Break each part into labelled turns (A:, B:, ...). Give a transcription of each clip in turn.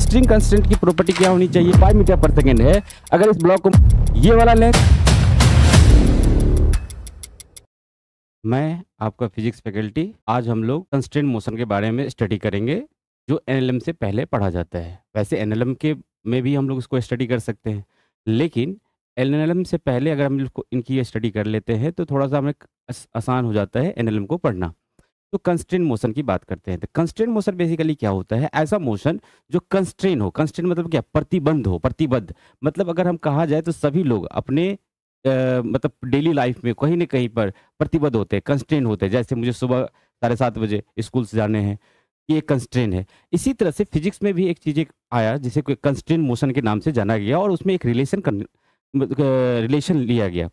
A: String constant की property क्या होनी चाहिए फाइव मीटर पर सेकेंड है अगर इस ब्लॉक को ये वाला लें मैं आपका फिजिक्स फैकल्टी आज हम लोग कंस्टेंट मोशन के बारे में स्टडी करेंगे जो एनएलएम से पहले पढ़ा जाता है वैसे एनएलएम के में भी हम लोग इसको स्टडी कर सकते हैं लेकिन एन से पहले अगर हम इनकी स्टडी कर लेते हैं तो थोड़ा सा हमें आसान हो जाता है एन को पढ़ना तो कंस्टेंट मोशन की बात करते हैं तो कंस्टेंट मोशन बेसिकली क्या होता है ऐसा मोशन जो कंस्ट्रेन हो कंस्टेंट मतलब क्या प्रतिबंध हो प्रतिबद्ध मतलब अगर हम कहा जाए तो सभी लोग अपने Uh, मतलब डेली लाइफ में कहीं ना कहीं पर प्रतिबद्ध होते हैं कंस्ट्रेंट होते हैं जैसे मुझे सुबह साढ़े सात बजे स्कूल से जाने हैं ये कंस्ट्रेन है इसी तरह से फिजिक्स में भी एक चीज़ एक आया जिसे कंस्ट्रेन मोशन के नाम से जाना गया और उसमें एक रिलेशन मतलब, रिलेशन लिया गया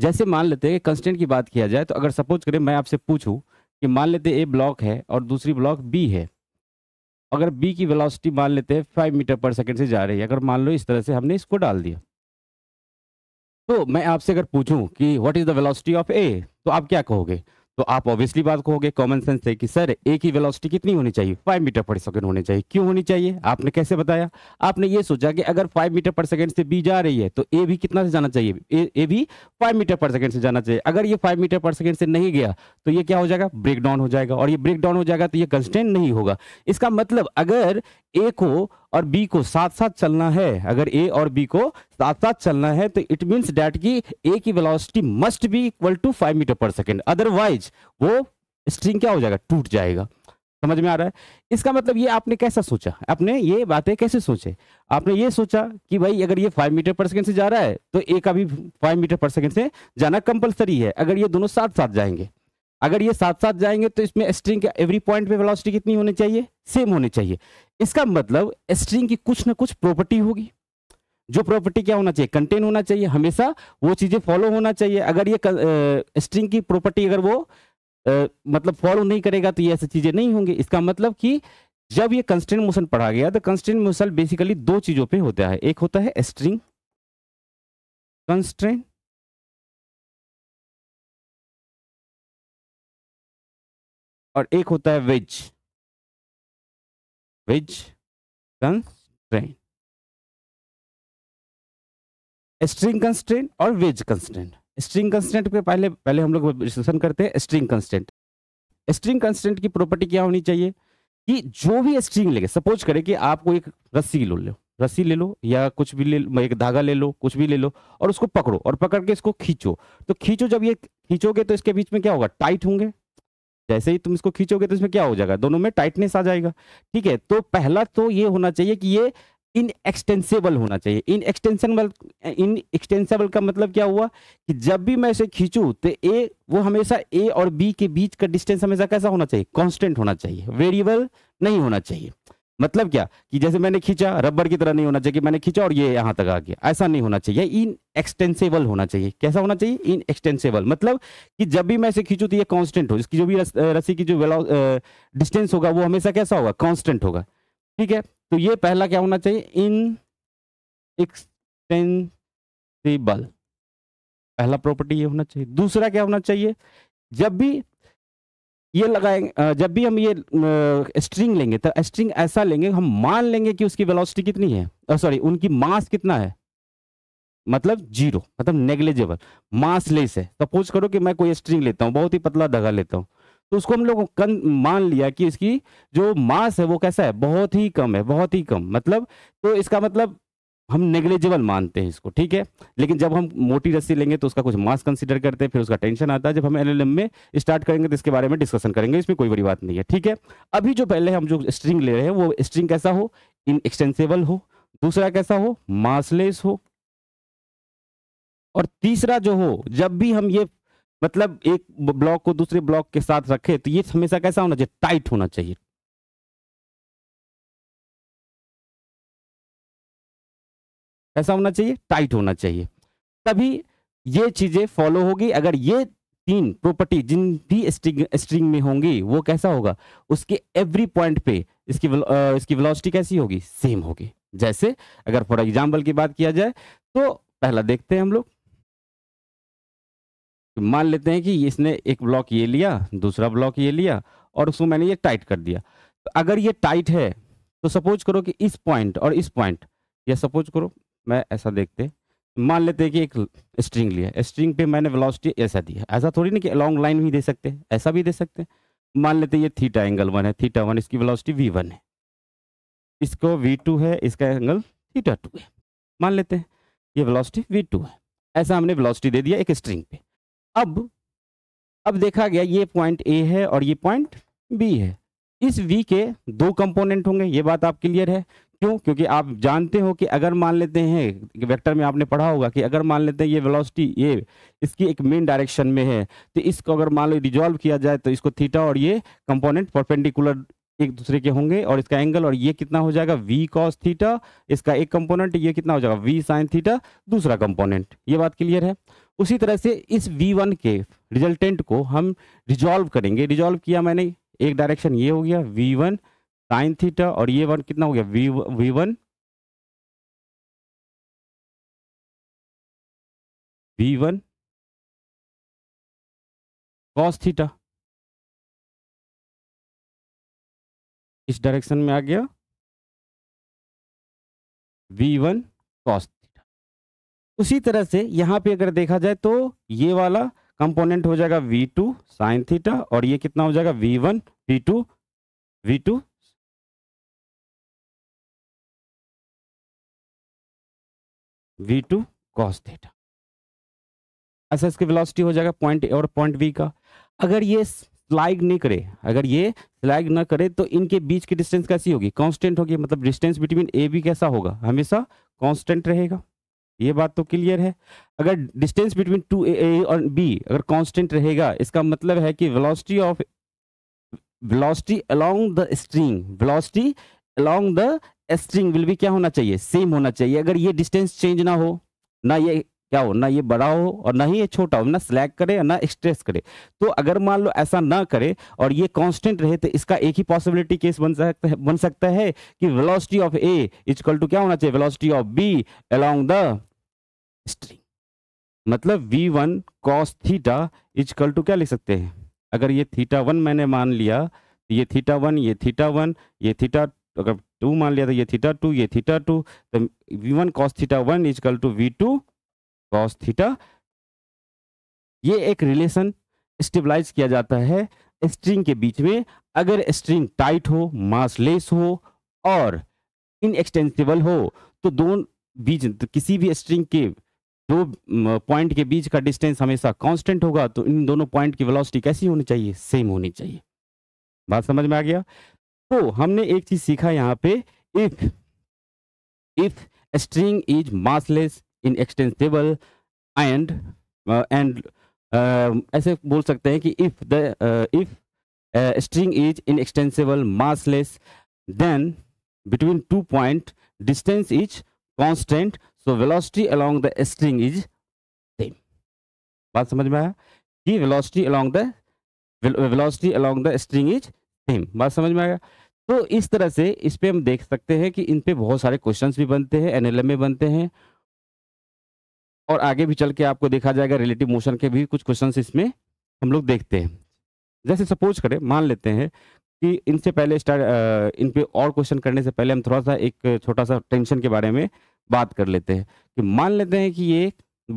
A: जैसे मान लेते हैं कंस्टेंट की बात किया जाए तो अगर सपोज करें मैं आपसे पूछूँ कि मान लेते ए ब्लॉक है और दूसरी ब्लॉक बी है अगर बी की वेलोसिटी मान लेते हैं फाइव मीटर पर सेकंड से जा रही है अगर मान लो इस तरह से हमने इसको डाल दिया तो मैं आपसे अगर पूछूं कि what is the velocity of a तो आप क्या कहोगे तो आप ऑब्वियसली बात कहोगे कॉमन सेंस है कि सर ए की वेलोसिटी कितनी होनी चाहिए फाइव मीटर पर सेकंड होनी चाहिए क्यों होनी चाहिए आपने कैसे बताया आपने ये सोचा कि अगर फाइव मीटर पर सेकंड से बी जा रही है तो ए भी कितना से जाना चाहिए ए, ए भी फाइव मीटर पर सेकंड से जाना चाहिए अगर ये फाइव मीटर पर सेकंड से नहीं गया तो ये क्या हो जाएगा ब्रेक डाउन हो जाएगा और ये ब्रेक डाउन हो जाएगा तो ये कंस्टेंट नहीं होगा इसका मतलब अगर ए को और बी को साथ साथ चलना है अगर ए और बी को साथ साथ चलना है तो इट मीन्स डैट की ए की velocity must be equal to five metre per second otherwise वो स्ट्रिंग क्या हो जाएगा टूट जाएगा समझ में आ रहा है इसका मतलब ये आपने कैसा सोचा आपने ये बातें कैसे सोचे आपने ये सोचा कि भाई अगर ये फाइव मीटर पर सेकेंड से जा रहा है तो ए का भी फाइव मीटर पर सेकेंड से जाना कंपलसरी है अगर ये दोनों साथ साथ जाएंगे अगर ये साथ साथ जाएंगे तो इसमें स्ट्रिंग एवरी पॉइंट पे वेलोसिटी कितनी होनी चाहिए सेम होनी चाहिए इसका मतलब स्ट्रिंग की कुछ ना कुछ प्रॉपर्टी होगी जो प्रॉपर्टी क्या होना चाहिए कंटेन होना चाहिए हमेशा वो चीज़ें फॉलो होना चाहिए अगर ये स्ट्रिंग की प्रॉपर्टी अगर वो आ, मतलब फॉलो नहीं करेगा तो ये ऐसी चीज़ें नहीं होंगी इसका मतलब कि जब ये कंस्टेंट मोशन पढ़ा गया तो कंस्टेंट मोशन बेसिकली दो चीज़ों पर होता है एक होता है स्ट्रिंग
B: कंस्टेंट और एक होता है wedge wedge constraint string constraint और वेज कंस्टेंट स्ट्रिंग कंस्टेंट पे पहले पहले हम लोग
A: डिस्कशन करते हैं स्ट्रिंग कंस्टेंट स्ट्रिंग कंस्टेंट की प्रॉपर्टी क्या होनी चाहिए कि जो भी स्ट्रिंग लेके सपोज करें कि आपको एक रस्सी लो लो रस्सी ले लो या कुछ भी ले लो एक धागा ले लो कुछ भी ले लो और उसको पकड़ो और पकड़ के इसको खींचो तो खींचो जब ये खींचोगे तो इसके बीच में क्या होगा टाइट होंगे जैसे ही तुम इसको खींचोगे तो इसमें क्या हो जाएगा दोनों में टाइटनेस आ जाएगा ठीक है तो पहला तो ये होना चाहिए कि ये इन एक्सटेंसेबल होना चाहिए इन एक्सटेंशन इन एक्सटेंसेबल का मतलब क्या हुआ कि जब भी मैं इसे खींचू तो ए वो हमेशा ए और बी के बीच का डिस्टेंस हमेशा कैसा होना चाहिए कॉन्स्टेंट होना चाहिए वेरिएबल नहीं होना चाहिए मतलब क्या कि जैसे मैंने खींचा रबर की तरह नहीं होना चाहिए कि मैंने खींचा और ये यहां तक आ गया ऐसा नहीं होना चाहिए इन एक्सटेंसेबल होना चाहिए कैसा होना चाहिए इन एक्सटेंसेबल मतलब कि जब भी मैं इसे खींचू तो ये कांस्टेंट हो इसकी जो भी रस्सी की जो डिस्टेंस होगा वो हमेशा कैसा होगा कॉन्स्टेंट होगा ठीक है तो ये पहला क्या होना चाहिए इन एक्सटेंसेबल पहला प्रॉपर्टी ये होना चाहिए दूसरा क्या होना चाहिए जब भी ये लगाएंगे जब भी हम ये स्ट्रिंग लेंगे तो स्ट्रिंग ऐसा लेंगे हम मान लेंगे कि उसकी वेलोसिटी कितनी है सॉरी उनकी मास कितना है मतलब जीरो मतलब नेग्लेजेबल मास लेस है सपोज करो कि मैं कोई स्ट्रिंग लेता हूँ बहुत ही पतला धगा लेता हूँ तो उसको हम लोग मान लिया कि इसकी जो मास है वो कैसा है बहुत ही कम है बहुत ही कम मतलब तो इसका मतलब हम नेग्लेजिबल मानते हैं इसको ठीक है लेकिन जब हम मोटी रस्सी लेंगे तो उसका कुछ मास कंसिडर करते हैं फिर उसका टेंशन आता है जब हम एल में स्टार्ट करेंगे तो इसके बारे में डिस्कशन करेंगे इसमें कोई बड़ी बात नहीं है ठीक है अभी जो पहले हम जो स्ट्रिंग ले रहे हैं वो स्ट्रिंग कैसा हो इन एक्सटेंसेबल हो दूसरा कैसा हो मासलेस हो और तीसरा जो हो जब भी हम ये मतलब एक
B: ब्लॉक को दूसरे ब्लॉक के साथ रखें तो ये हमेशा कैसा होना चाहिए टाइट होना चाहिए कैसा होना चाहिए टाइट होना चाहिए तभी ये चीज़ें फॉलो होगी अगर ये तीन
A: प्रॉपर्टी जिन भी स्ट्रिंग स्ट्रिंग में होंगी वो कैसा होगा उसके एवरी पॉइंट पे इसकी इसकी वेलोसिटी कैसी होगी सेम होगी जैसे अगर फॉर एग्जांपल की बात किया जाए तो पहला देखते हैं हम लोग मान लेते हैं कि इसने एक ब्लॉक ये लिया दूसरा ब्लॉक ये लिया और उसको मैंने ये टाइट कर दिया तो अगर ये टाइट है तो सपोज करो कि इस पॉइंट और इस पॉइंट या सपोज करो मैं ऐसा देखते मान लेते हैं कि एक स्ट्रिंग लिया स्ट्रिंग पे मैंने वेलोसिटी ऐसा दिया ऐसा थोड़ी ना कि लॉन्ग लाइन भी दे सकते हैं ऐसा भी दे सकते हैं मान लेते हैं ये थीटा एंगल वन है थीटा वन इसकी वेलोसिटी वी वन है इसको वी टू है इसका एंगल थीटा टू है मान लेते हैं ये वेलोसिटी वी टू है ऐसा हमने वेलोसिटी दे दिया एक स्ट्रिंग पे अब अब देखा गया ये पॉइंट ए है और ये पॉइंट बी है इस वी के दो कंपोनेंट होंगे ये बात आप क्लियर है क्यों क्योंकि आप जानते हो कि अगर मान लेते हैं वेक्टर में आपने पढ़ा होगा कि अगर मान लेते हैं ये वेलोसिटी ये इसकी एक मेन डायरेक्शन में है तो इसको अगर मान लो रिजॉल्व किया जाए तो इसको थीटा और ये कंपोनेंट परपेंडिकुलर एक दूसरे के होंगे और इसका एंगल और ये कितना हो जाएगा वी कॉस थीटा इसका एक कंपोनेंट ये कितना हो जाएगा वी साइन थीटा दूसरा कंपोनेंट ये बात क्लियर है उसी तरह से इस वी वन के रिजल्टेंट को हम रिजॉल्व करेंगे रिजॉल्व किया मैंने एक डायरेक्शन ये हो गया वी वन
B: साइन थीटा और ये वन कितना हो गया v v one v one cos theta इस डायरेक्शन में आ गया वी वन कॉस थीटा
A: उसी तरह से यहां पे अगर देखा जाए तो ये वाला कंपोनेंट हो जाएगा वी
B: टू साइन थीटा और ये कितना हो जाएगा v one v two v two v two cos theta ऐसा इसकी वेलोसिटी हो जाएगा पॉइंट ए और पॉइंट बी
A: का अगर ये स्लाइड नहीं करे अगर ये स्लाइड ना करे तो इनके बीच की डिस्टेंस कैसी होगी कांस्टेंट होगी मतलब डिस्टेंस बिटवीन ए बी कैसा होगा हमेशा कांस्टेंट रहेगा ये बात तो क्लियर है अगर डिस्टेंस बिटवीन टू ए और बी अगर कांस्टेंट रहेगा इसका मतलब है कि velocity of velocity along the string velocity along the string will भी क्या होना चाहिए सेम होना चाहिए अगर ये डिस्टेंस चेंज ना हो ना ये क्या हो ना ये बड़ा हो और ना ही ये छोटा हो ना स्लैग करे और ना स्ट्रेस करे तो अगर मान लो ऐसा ना करे और ये कांस्टेंट रहे तो इसका एक ही पॉसिबिलिटी केस बन सकता है बन सकता है कि velocity of A is equal to क्या होना चाहिए velocity of B along the string मतलब v one cos theta equal to क्या लिख सकते हैं अगर ये थीटा वन मैंने मान लिया तो ये थीटा वन ये थीटा वन ये थीटा तो अगर टू मान लिया तो ये थीटा टू ये थीटा टू तो v one cos theta one equal to v two cos theta ये एक रिलेशन स्टेबलाइज किया जाता है स्ट्रिंग के बीच में अगर स्ट्रिंग टाइट हो मासलेस हो और इनएक्सटेंसिबल हो तो दोनों बीच तो किसी भी स्ट्रिंग के दो पॉइंट के बीच का डिस्टेंस हमेशा कांस्टेंट होगा तो इन दोनों पॉइंट की वेलोसिटी कैसी होनी चाहिए सेम होनी चाहिए बात समझ में आ गया तो हमने एक चीज सीखा यहाँ पे if if string is massless inextensible and and ऐसे बोल सकते हैं कि if the if string is inextensible massless then between two point distance is constant so velocity along the string is same बात समझ में आया कि velocity along the along the string is same बात समझ में आया तो इस तरह से इस पर हम देख सकते हैं कि इन पे बहुत सारे क्वेश्चंस भी बनते हैं एनएलएम में बनते हैं और आगे भी चल के आपको देखा जाएगा रिलेटिव मोशन के भी कुछ क्वेश्चंस इसमें हम लोग देखते हैं जैसे सपोज करें मान लेते हैं कि इनसे पहले स्टार्ट इन पे और क्वेश्चन करने से पहले हम थोड़ा सा एक छोटा सा टेंशन के बारे में बात कर लेते हैं कि मान लेते हैं कि ये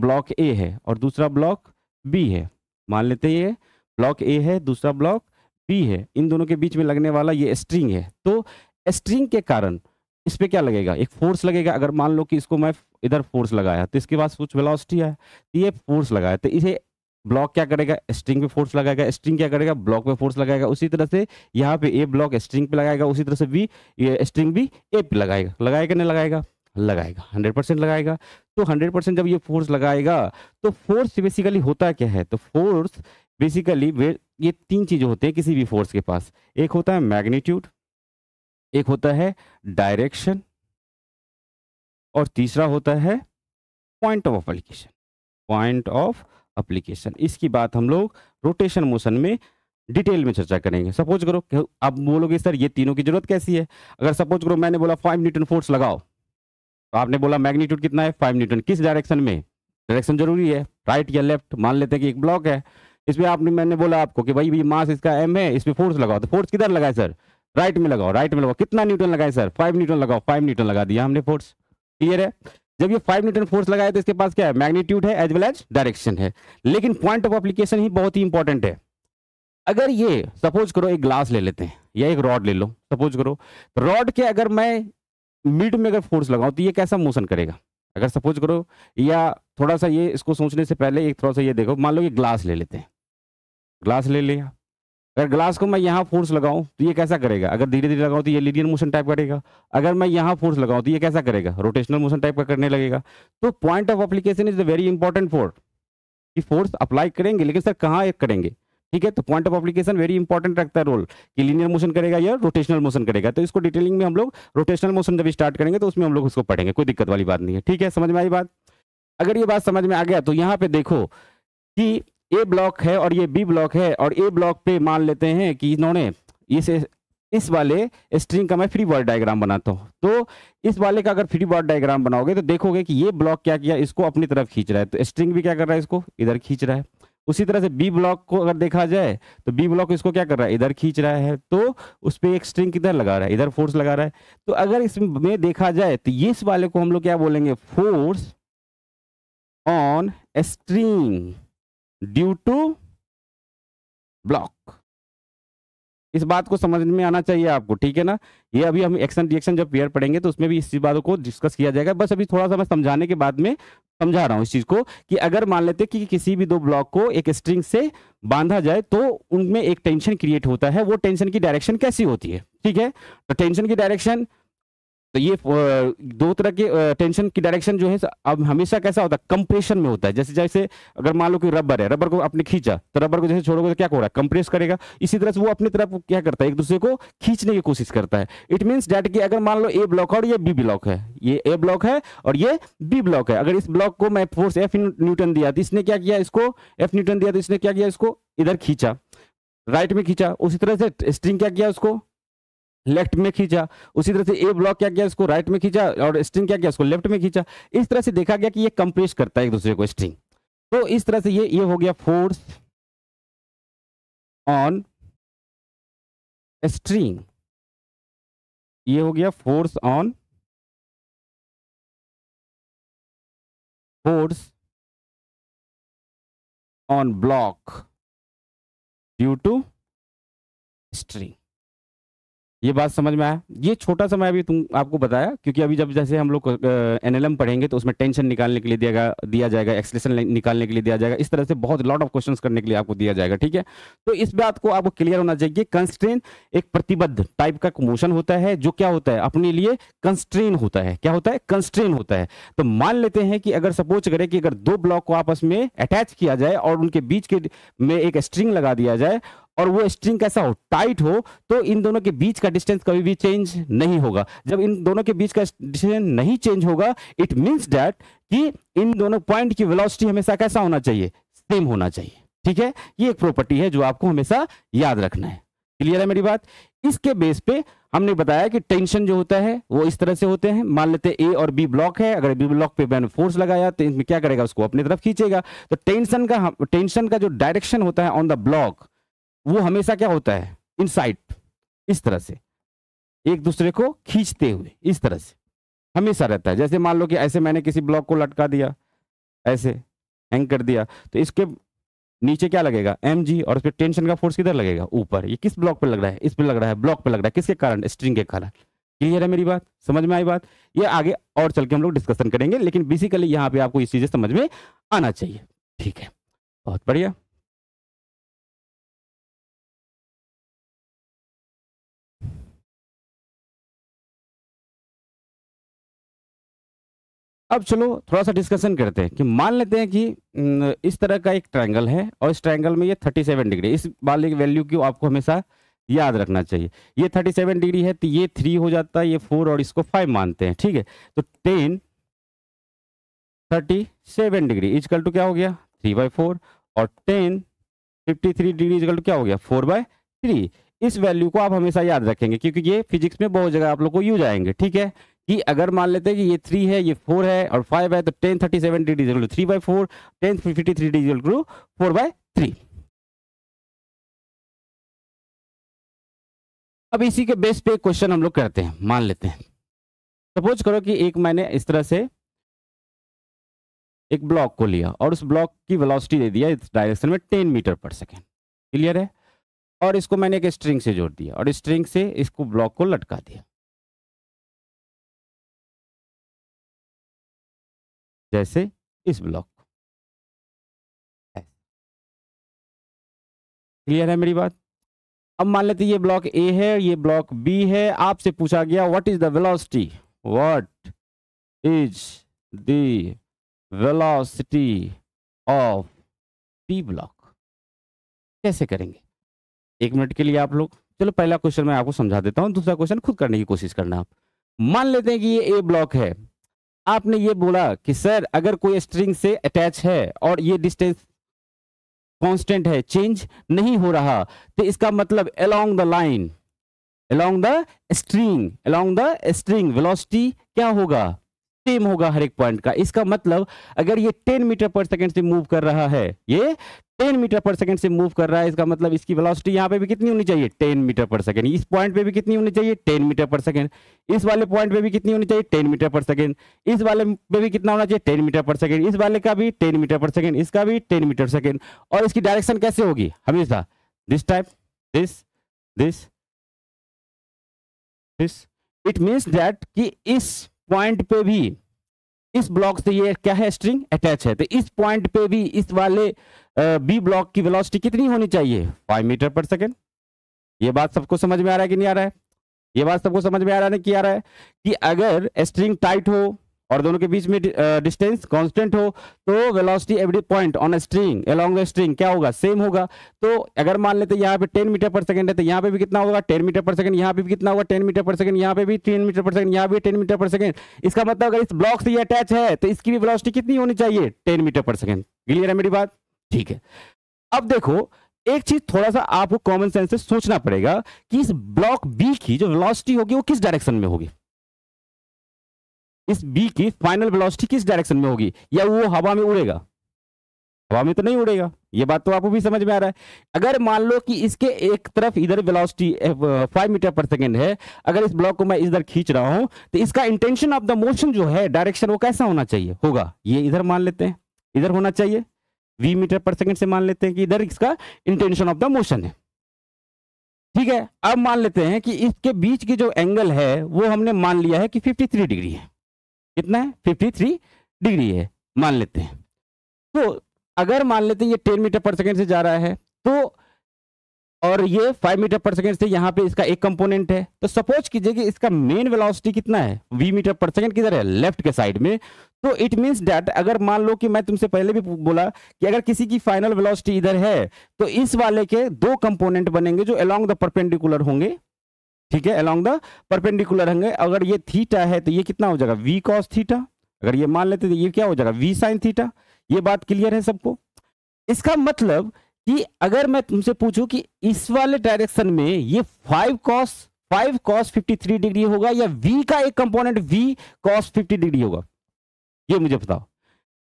A: ब्लॉक ए है और दूसरा ब्लॉक बी है मान लेते हैं ये ब्लॉक ए है दूसरा ब्लॉक बी है इन दोनों के बीच में लगने वाला ये स्ट्रिंग है तो स्ट्रिंग के कारण इस पर क्या लगेगा एक फोर्स लगेगा अगर मान लो कि इसको मैं इधर फोर्स लगाया तो इसके बाद कुछ वेलोसिटी है तो ये फोर्स लगाया तो इसे ब्लॉक क्या करेगा स्ट्रिंग पे फोर्स लगाएगा स्ट्रिंग क्या करेगा ब्लॉक पे फोर्स लगाएगा उसी तरह से यहाँ पे ए ब्लॉक स्ट्रिंग पे लगाएगा उसी तरह से बी स्ट्रिंग भी ए पे लगाएगा लगाएगा नहीं लगाएगा लगाएगा हंड्रेड परसेंट लगाएगा तो हंड्रेड परसेंट जब ये फोर्स लगाएगा तो फोर्स बेसिकली होता क्या है तो फोर्स बेसिकली वे ये तीन चीज़ें होते हैं किसी भी फोर्स के पास एक होता है मैग्नीट्यूड एक होता है डायरेक्शन और तीसरा होता है point of application point of application इसकी बात हम लोग रोटेशन मोशन में डिटेल में चर्चा करेंगे सपोज करो आप बोलोगे सर ये तीनों की जरूरत कैसी है अगर सपोज करो मैंने बोला फाइव न्यूटन फोर्स लगाओ तो आपने बोला मैग्नीट्यूड कितना है फाइव न्यूटन किस डायरेक्शन में डायरेक्शन जरूरी है राइट या लेफ्ट मान लेते हैं कि एक ब्लॉक है इसमें आपने मैंने बोला आपको कि भाई भाई मास इसका एम है इसमें फोर्स लगाओ तो फोर्स किधर लगाए सर राइट में लगाओ राइट में लगाओ कितना न्यूटन लगाए सर फाइव न्यूटन लगाओ फाइव न्यूटन लगा दिया हमने फोर्स क्लियर है जब ये फाइव न्यूटन फोर्स लगाया तो इसके पास क्या है मैग्नीट्यूड है एज वेल एज डायरेक्शन है लेकिन पॉइंट ऑफ अप्लीकेशन ही बहुत ही इंपॉर्टेंट है अगर ये सपोज करो एक ग्लास ले लेते हैं या एक रॉड ले लो सपोज करो रॉड तो के अगर मैं मिड में अगर फोर्स लगाऊं तो ये कैसा मोशन करेगा अगर सपोज करो या थोड़ा सा ये इसको सोचने से पहले एक थोड़ा सा ये देखो मान लो ये ग्लास ले लेते हैं ग्लास ले लिया अगर ग्लास को मैं यहाँ फोर्स लगाऊं तो ये कैसा करेगा अगर धीरे धीरे लगाऊं तो ये लीडियन मोशन टाइप करेगा अगर मैं यहाँ फोर्स लगाऊं तो ये कैसा करेगा रोटेशनल मोशन टाइप का करने लगेगा तो point of application is the very important for कि फोर्स अप्लाई करेंगे लेकिन सर कहाँ करेंगे ठीक है तो point of application very important रखता है रोल कि लीनियर मोशन करेगा या रोटेशनल मोशन करेगा तो इसको डिटेलिंग में हम लोग रोटेशनल मोशन जब स्टार्ट करेंगे तो उसमें हम लोग उसको पढ़ेंगे कोई दिक्कत वाली बात नहीं है ठीक है समझ में आई बात अगर ये बात समझ में आ गया तो यहाँ पे देखो कि ए ब्लॉक है और ये बी ब्लॉक है और ए ब्लॉक पे मान लेते हैं कि इन्होंने इस इस वाले स्ट्रिंग का मैं फ्री बॉड डायग्राम बनाता हूँ तो इस वाले का अगर फ्री बॉड डायग्राम बनाओगे तो देखोगे कि ये ब्लॉक क्या किया इसको अपनी तरफ खींच रहा है तो स्ट्रिंग भी क्या कर रहा है इसको इधर खींच रहा है उसी तरह से बी ब्लॉक को अगर देखा जाए तो बी ब्लॉक इसको क्या कर रहा है इधर खींच रहा है तो उस पर एक स्ट्रिंग किधर लगा रहा है इधर फोर्स लगा रहा है तो अगर इसमें देखा जाए तो इस वाले को हम लोग क्या बोलेंगे force
B: on string due to block इस बात को समझ में आना चाहिए आपको ठीक है ना
A: ये अभी हम एक्शन रिएक्शन जब पेयर पढ़ेंगे तो उसमें भी इस बातों को डिस्कस किया जाएगा बस अभी थोड़ा सा मैं समझाने के बाद में समझा रहा हूं इस चीज़ को कि अगर मान लेते कि किसी भी दो ब्लॉक को एक स्ट्रिंग से बांधा जाए तो उनमें एक टेंशन क्रिएट होता है वो टेंशन की डायरेक्शन कैसी होती है ठीक है तो टेंशन की डायरेक्शन तो ये दो तरह के टेंशन की डायरेक्शन जो है अब हमेशा कैसा होता है कंप्रेशन में होता है जैसे जैसे अगर मान लो कि रबर है रबर को आपने खींचा तो रबर को जैसे छोड़ोगे तो क्या हो रहा है कंप्रेस करेगा इसी तरह से वो अपनी तरफ क्या करता है एक दूसरे को खींचने की कोशिश करता है इट मीन्स डैट कि अगर मान लो ए ब्लॉक और ये बी ब्लॉक है ये ए ब्लॉक है और ये बी ब्लॉक है अगर इस ब्लॉक को मैं फोर्स एफ न्यूटन दिया तो इसने क्या किया इसको एफ न्यूटन दिया तो इसने क्या किया इसको इधर खींचा राइट में खींचा उसी तरह से स्ट्रिंग क्या किया उसको लेफ्ट में खींचा उसी तरह से ए ब्लॉक क्या किया इसको राइट में खींचा और स्ट्रिंग क्या किया इसको लेफ्ट में खींचा इस तरह से देखा गया कि ये
B: कंप्रेस करता है एक दूसरे को स्ट्रिंग तो इस तरह से ये ये हो गया फोर्स ऑन स्ट्रिंग ये हो गया force on force on block due to string ये बात समझ में आया
A: ये छोटा सा मैं अभी तुम आपको बताया क्योंकि अभी जब जैसे हम लोग एनएलएम पढ़ेंगे तो उसमें टेंशन निकालने के लिए दिया दिया जाएगा एक्सलेशन निकालने के लिए दिया जाएगा इस तरह से बहुत लॉट ऑफ क्वेश्चंस करने के लिए आपको दिया जाएगा ठीक है तो इस बात को आपको क्लियर होना चाहिए कंस्ट्रेन एक प्रतिबद्ध टाइप का मोशन होता है जो क्या होता है अपने लिए कंस्ट्रेन होता है क्या होता है कंस्ट्रेन होता है तो मान लेते हैं कि अगर सपोज करें कि अगर दो ब्लॉक को आपस में अटैच किया जाए और उनके बीच के में एक स्ट्रिंग लगा दिया जाए और वो स्ट्रिंग कैसा हो टाइट हो तो इन दोनों के बीच का डिस्टेंस कभी भी चेंज नहीं होगा जब इन दोनों के बीच का डिस्टेंस नहीं चेंज होगा इट मीन्स डैट कि इन दोनों पॉइंट की वेलोसिटी हमेशा कैसा होना चाहिए सेम होना चाहिए ठीक है ये एक प्रॉपर्टी है जो आपको हमेशा याद रखना है क्लियर है मेरी बात इसके बेस पे हमने बताया कि टेंशन जो होता है वो इस तरह से होते हैं मान लेते हैं ए और बी ब्लॉक है अगर बी ब्लॉक पे मैंने फोर्स लगाया तो इसमें क्या करेगा उसको अपनी तरफ खींचेगा तो टेंशन का टेंशन का जो डायरेक्शन होता है ऑन द ब्लॉक वो हमेशा क्या होता है इनसाइट इस तरह से एक दूसरे को खींचते हुए इस तरह से हमेशा रहता है जैसे मान लो कि ऐसे मैंने किसी ब्लॉक को लटका दिया ऐसे हैंग कर दिया तो इसके नीचे क्या लगेगा एम जी और उस पर टेंशन का फोर्स किधर लगेगा ऊपर ये किस ब्लॉक पर लग रहा है इस पर लग रहा है ब्लॉक पर लग रहा है किसके कारण स्ट्रिंग के कारण क्लियर है मेरी बात समझ में आई बात ये आगे और चल के हम लोग डिस्कशन करेंगे लेकिन बेसिकली यहाँ पे
B: आपको इस चीज़ें समझ में आना चाहिए ठीक है बहुत बढ़िया अब चलो थोड़ा सा डिस्कशन करते हैं कि मान लेते हैं कि इस तरह का एक ट्रायंगल है और इस ट्रायंगल में ये 37 डिग्री
A: इस वाले की वैल्यू की आपको हमेशा याद रखना चाहिए ये 37 डिग्री है तो ये थ्री हो जाता है ये फोर और इसको फाइव मानते हैं ठीक है तो tan thirty seven degree is equal to क्या हो गया थ्री बाई फोर और tan fifty three degree is equal to क्या हो गया फोर बाय थ्री इस वैल्यू को आप हमेशा याद रखेंगे क्योंकि ये फिजिक्स में बहुत जगह आप लोग को यूज आएंगे ठीक है कि अगर मान लेते हैं कि ये थ्री है ये फोर है और फाइव है तो टेन थर्टी
B: सेवन डी डिजिकल three by four tan fifty three डिजिकल टू फोर बाय थ्री अब इसी के बेस पे क्वेश्चन हम लोग करते हैं मान लेते हैं सपोज करो कि एक मैंने इस तरह से
A: एक ब्लॉक को लिया और उस ब्लॉक की वेलोसिटी दे दिया इस डायरेक्शन में ten metre per second clear
B: है और इसको मैंने एक स्ट्रिंग से जोड़ दिया और स्ट्रिंग से इसको ब्लॉक को लटका दिया जैसे इस ब्लॉक को क्लियर है मेरी बात अब मान लेते ये ब्लॉक ए है ये ब्लॉक बी है आपसे पूछा
A: गया what is the velocity what is the velocity of P block कैसे करेंगे एक मिनट के लिए आप लोग चलो पहला क्वेश्चन मैं आपको समझा देता हूं दूसरा क्वेश्चन खुद करने की कोशिश करना आप मान लेते हैं कि ये ए ब्लॉक है आपने ये बोला कि सर अगर कोई स्ट्रिंग से अटैच है और ये डिस्टेंस कांस्टेंट है चेंज नहीं हो रहा तो इसका मतलब along the line along the string along the string velocity क्या होगा सेम होगा हर एक पॉइंट का इसका मतलब अगर ये 10 मीटर पर सेकंड से मूव कर रहा है ये 10 मीटर पर सेकंड से मूव कर रहा है इसका मतलब इसकी वेलोसिटी यहाँ पे भी कितनी होनी चाहिए 10 मीटर पर सेकंड इस पॉइंट पे भी कितनी होनी चाहिए 10 मीटर पर सेकंड इस वाले पॉइंट पे भी कितनी होनी चाहिए 10 मीटर पर सेकंड इस वाले पे भी कितना होना चाहिए 10 मीटर पर सेकंड इस वाले का भी टेन मीटर पर सेकेंड इसका भी टेन मीटर सेकेंड और इसकी डायरेक्शन कैसे होगी हमेशा
B: this type this this this it means that कि इस पॉइंट पे भी इस ब्लॉक से ये क्या है
A: स्ट्रिंग अटैच है तो इस पॉइंट पे भी इस वाले बी ब्लॉक की वेलोसिटी कितनी होनी चाहिए फाइव मीटर पर सेकेंड ये बात सबको समझ में आ रहा है कि नहीं आ रहा है ये बात सबको समझ में आ रहा है नहीं कि आ रहा है कि अगर स्ट्रिंग टाइट हो और दोनों के बीच में डिस्टेंस कांस्टेंट हो तो velocity every point on string along string क्या होगा सेम होगा तो अगर मान लेते यहाँ पे 10 मीटर पर सेकंड है तो यहाँ पे भी कितना होगा 10 मीटर पर सेकंड यहाँ पे भी कितना होगा 10 मीटर पर सेकंड यहाँ पे भी 10 मीटर पर सेकंड यहाँ भी टेन मीटर पर सेकंड इसका मतलब अगर इस ब्लॉक से अटैच है तो इसकी भी वेलॉसिटी कितनी होनी चाहिए ten metre per second clear है मेरी बात ठीक है अब देखो एक चीज थोड़ा सा आपको कॉमन सेंस से सोचना पड़ेगा कि इस ब्लॉक बी की जो वेलोसिटी होगी वो किस डायरेक्शन में होगी इस बी की फाइनल वेलोसिटी किस डायरेक्शन में होगी या वो हवा में उड़ेगा हवा में तो नहीं उड़ेगा ये बात तो आपको भी समझ में आ रहा है अगर मान लो कि इसके एक तरफ इधर velocity five metre per second है अगर इस ब्लॉक को मैं इधर खींच रहा हूं तो इसका इंटेंशन ऑफ द मोशन जो है डायरेक्शन वो कैसा होना चाहिए होगा ये इधर मान लेते हैं इधर होना चाहिए वी मीटर पर सेकंड से मान लेते हैं कि इधर इसका इंटेंशन ऑफ द मोशन है ठीक है अब मान लेते हैं कि इसके बीच की जो एंगल है वो हमने मान लिया है कि 53 डिग्री है कितना है 53 डिग्री है मान लेते हैं तो अगर मान लेते हैं ये 10 मीटर पर सेकेंड से जा रहा है तो और ये 5 मीटर पर सेकेंड से यहाँ पे इसका एक कंपोनेंट है तो सपोज कीजिए कि इसका मेन वेलोसिटी कितना है वी मीटर पर सेकेंड किधर है लेफ्ट के साइड में तो इट मीन्स डैट अगर मान लो कि मैं तुमसे पहले भी बोला कि अगर किसी की फाइनल वेलोसिटी इधर है तो इस वाले के दो कंपोनेंट बनेंगे जो अलोंग द परपेंडिकुलर होंगे ठीक है अलोंग द परपेंडिकुलर होंगे अगर ये थीटा है तो ये कितना हो जाएगा वी कॉस थीटा अगर ये मान लेते तो ये क्या हो जाएगा वी साइन थीटा ये बात क्लियर है सबको इसका मतलब कि अगर मैं तुमसे पूछूं कि इस वाले डायरेक्शन में ये five cos five cos fifty three degree होगा या वी का एक component v cos fifty degree होगा ये मुझे बताओ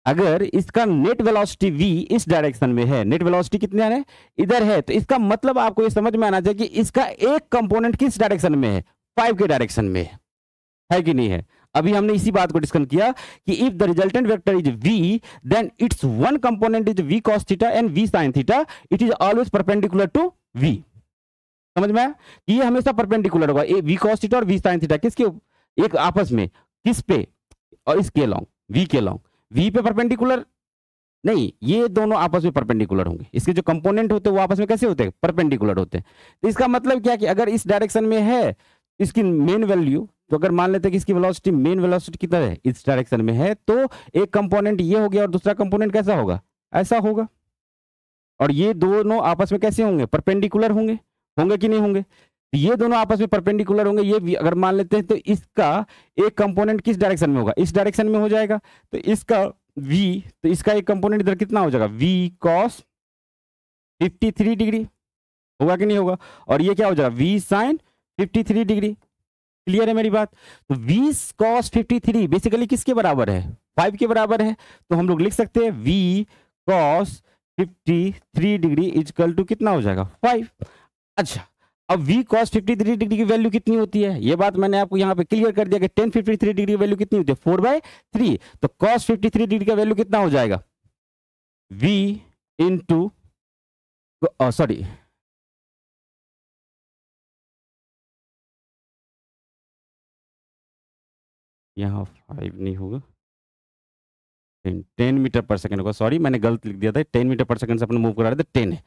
A: अगर इसका नेट वेलोसिटी वी इस डायरेक्शन में है नेट वेलोसिटी कितने है इधर है तो इसका मतलब आपको ये समझ में आना चाहिए कि इसका एक कंपोनेंट किस डायरेक्शन में है फाइव के डायरेक्शन में है, है कि नहीं है अभी हमने इसी बात को डिस्कस किया कि if the resultant vector is v then it's one component is v cos theta and v sine theta it is always perpendicular to v समझ में आया कि ये हमेशा परपेंडिकुलर होगा ए वी कॉस थीटा और वी साइन थीटा किसके एक आपस में किस पे और इसके लॉन्ग वी के लॉन्ग वी पे परपेंडिकुलर नहीं ये दोनों आपस में परपेंडिकुलर होंगे इसके जो कंपोनेंट होते हैं वो आपस में कैसे होते हैं परपेंडिकुलर होते हैं तो इसका मतलब क्या कि अगर इस डायरेक्शन में है इसकी मेन वैल्यू तो अगर मान लेते हैं कि इसकी वेलोसिटी मेन वेलोसिटी कितना है इस डायरेक्शन में है तो एक कंपोनेंट ये हो गया और दूसरा कंपोनेंट कैसा होगा ऐसा होगा और ये दोनों आपस में कैसे होंगे परपेंडिकुलर होंगे होंगे कि नहीं होंगे ये दोनों आपस में परपेंडिकुलर होंगे ये अगर मान लेते हैं तो इसका एक कंपोनेंट किस डायरेक्शन में होगा इस डायरेक्शन में हो जाएगा तो इसका v तो इसका एक कंपोनेंट इधर कितना हो जाएगा v cos 53 डिग्री होगा कि नहीं होगा और ये क्या हो जाएगा v sin 53 डिग्री क्लियर है मेरी बात तो v cos 53 बेसिकली किसके बराबर है 5 के बराबर है तो हम लोग लिख सकते हैं v cos 53 degree is equal to कितना हो जाएगा 5 अच्छा अब v cos 53 डिग्री की वैल्यू कितनी होती है ये बात मैंने आपको यहाँ पे क्लियर कर दिया कि tan fifty three degree value कितनी होती है फोर बाय थ्री तो cos फिफ्टी थ्री डिग्री का वैल्यू
B: कितना हो जाएगा v इन टू सॉरी यहाँ फाइव नहीं होगा ten
A: ten metre per second होगा सॉरी मैंने गलत लिख दिया था टेन मीटर पर सेकंड से अपने मूव करा रहे थे टेन है